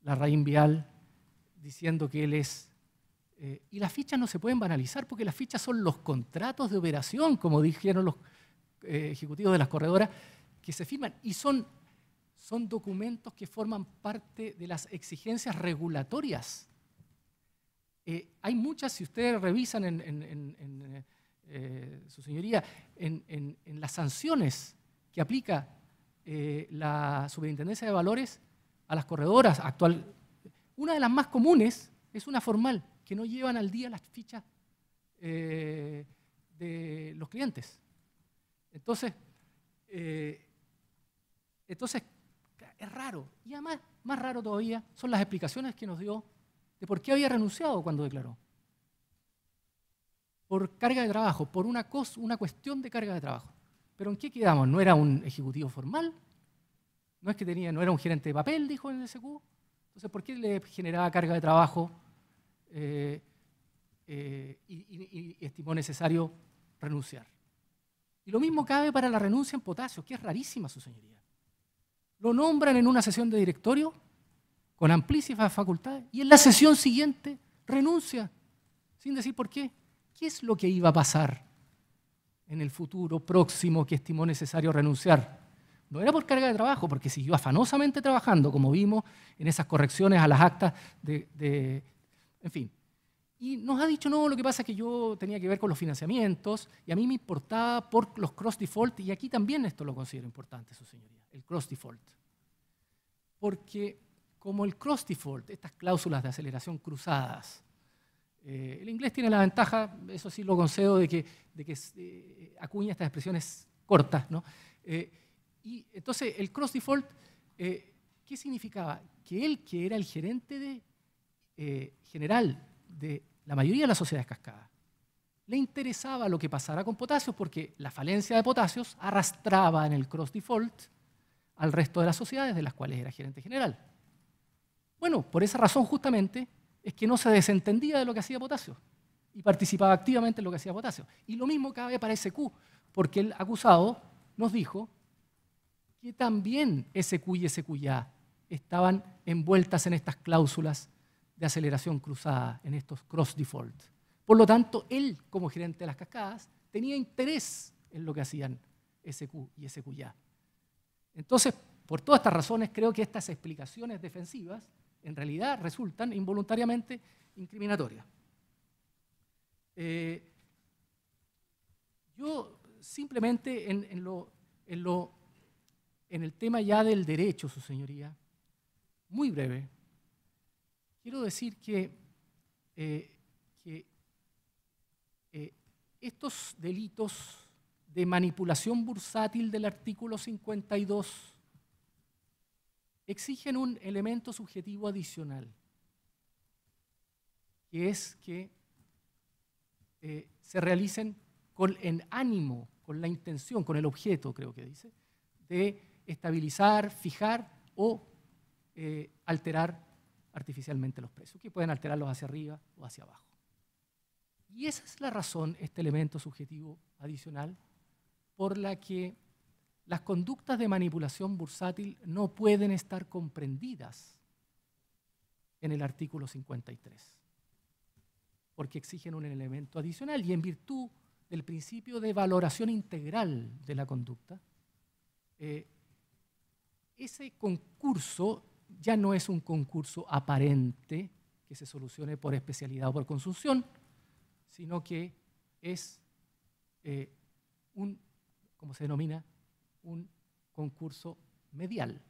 la Raín vial, diciendo que él es... Eh, y las fichas no se pueden banalizar porque las fichas son los contratos de operación, como dijeron los eh, ejecutivos de las corredoras, que se firman y son son documentos que forman parte de las exigencias regulatorias. Eh, hay muchas, si ustedes revisan en, eh, su señoría, en, las sanciones que aplica eh, la Superintendencia de Valores a las corredoras actual, una de las más comunes es una formal, que no llevan al día las fichas de los clientes. Entonces, entonces es raro. Y además, más raro todavía, son las explicaciones que nos dio de por qué había renunciado cuando declaró. Por carga de trabajo, por una, una cuestión de carga de trabajo. Pero ¿en qué quedamos? ¿No era un ejecutivo formal? ¿No es que tenía, no era un gerente de papel, dijo el SQ? Entonces, ¿por qué le generaba carga de trabajo eh, eh, y estimó necesario renunciar? Y lo mismo cabe para la renuncia en potasio, que es rarísima, su señoría lo nombran en una sesión de directorio con amplísimas facultad, y en la sesión siguiente renuncia, sin decir por qué. ¿Qué es lo que iba a pasar en el futuro próximo que estimó necesario renunciar? No era por carga de trabajo, porque siguió afanosamente trabajando, como vimos en esas correcciones a las actas de... de en fin, y nos ha dicho, no, lo que pasa es que yo tenía que ver con los financiamientos y a mí me importaba por los cross default, y aquí también esto lo considero importante, su señoría, el cross default. Porque como el cross default, estas cláusulas de aceleración cruzadas, eh, el inglés tiene la ventaja, eso sí lo concedo, de que, de que eh, acuña estas expresiones cortas, ¿no? Eh, y entonces el cross default, ¿qué significaba? Que él, que era el gerente de, general de la mayoría de las sociedades cascadas le interesaba lo que pasara con potasio porque la falencia de potasio arrastraba en el cross default al resto de las sociedades de las cuales era gerente general. Bueno, por esa razón justamente es que no se desentendía de lo que hacía Potasio y participaba activamente en lo que hacía Potasio. Y lo mismo cabe para SQ, porque el acusado nos dijo que también SQ y ya estaban envueltas en estas cláusulas de aceleración cruzada en estos cross default. Por lo tanto, él, como gerente de las cascadas, tenía interés en lo que hacían SQ y SQA. Entonces, por todas estas razones, creo que estas explicaciones defensivas en realidad resultan involuntariamente incriminatorias. Eh, yo simplemente en, en, lo, en, lo, en el tema ya del derecho, su señoría, muy breve, Quiero decir que, eh, eh, estos delitos de manipulación bursátil del artículo 52 exigen un elemento subjetivo adicional, que es que eh, se realicen con el ánimo, con la intención, con el objeto, creo que dice, de estabilizar, fijar o alterar artificialmente los precios, que pueden alterarlos hacia arriba o hacia abajo. Y esa es la razón, este elemento subjetivo adicional, por la que las conductas de manipulación bursátil no pueden estar comprendidas en el artículo 53, porque exigen un elemento adicional y en virtud del principio de valoración integral de la conducta, eh, ese concurso ya no es un concurso aparente que se solucione por especialidad o por consunción, sino que es eh, un, como se denomina, un concurso medial.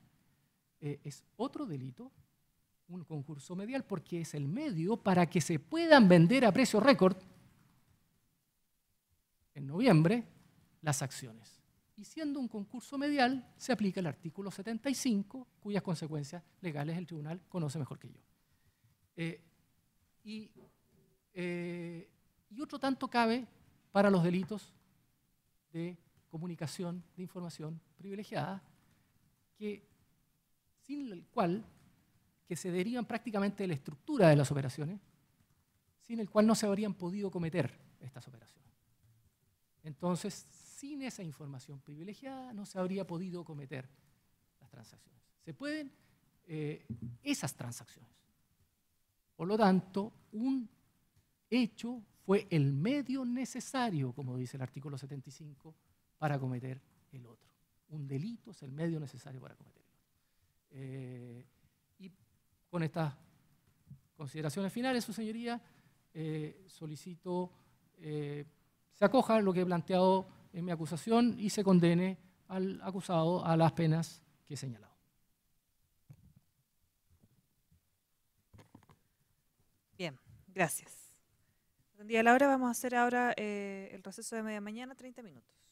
Eh, es otro delito, un concurso medial, porque es el medio para que se puedan vender a precio récord en noviembre las acciones y siendo un concurso medial se aplica el artículo 75, cuyas consecuencias legales el tribunal conoce mejor que yo. Eh, y, eh, y otro tanto cabe para los delitos de comunicación de información privilegiada, que, sin el cual, que se derivan prácticamente de la estructura de las operaciones, sin el cual no se habrían podido cometer estas operaciones. Entonces, sin esa información privilegiada no se habría podido cometer las transacciones. Se pueden eh, esas transacciones. Por lo tanto, un hecho fue el medio necesario, como dice el artículo 75, para cometer el otro. Un delito es el medio necesario para cometer el otro. Eh, y con estas consideraciones finales, su señoría, eh, solicito se acoja lo que he planteado en mi acusación y se condene al acusado a las penas que he señalado. Bien, gracias. Buen día, Laura. Vamos a hacer ahora eh, el proceso de media mañana, 30 minutos.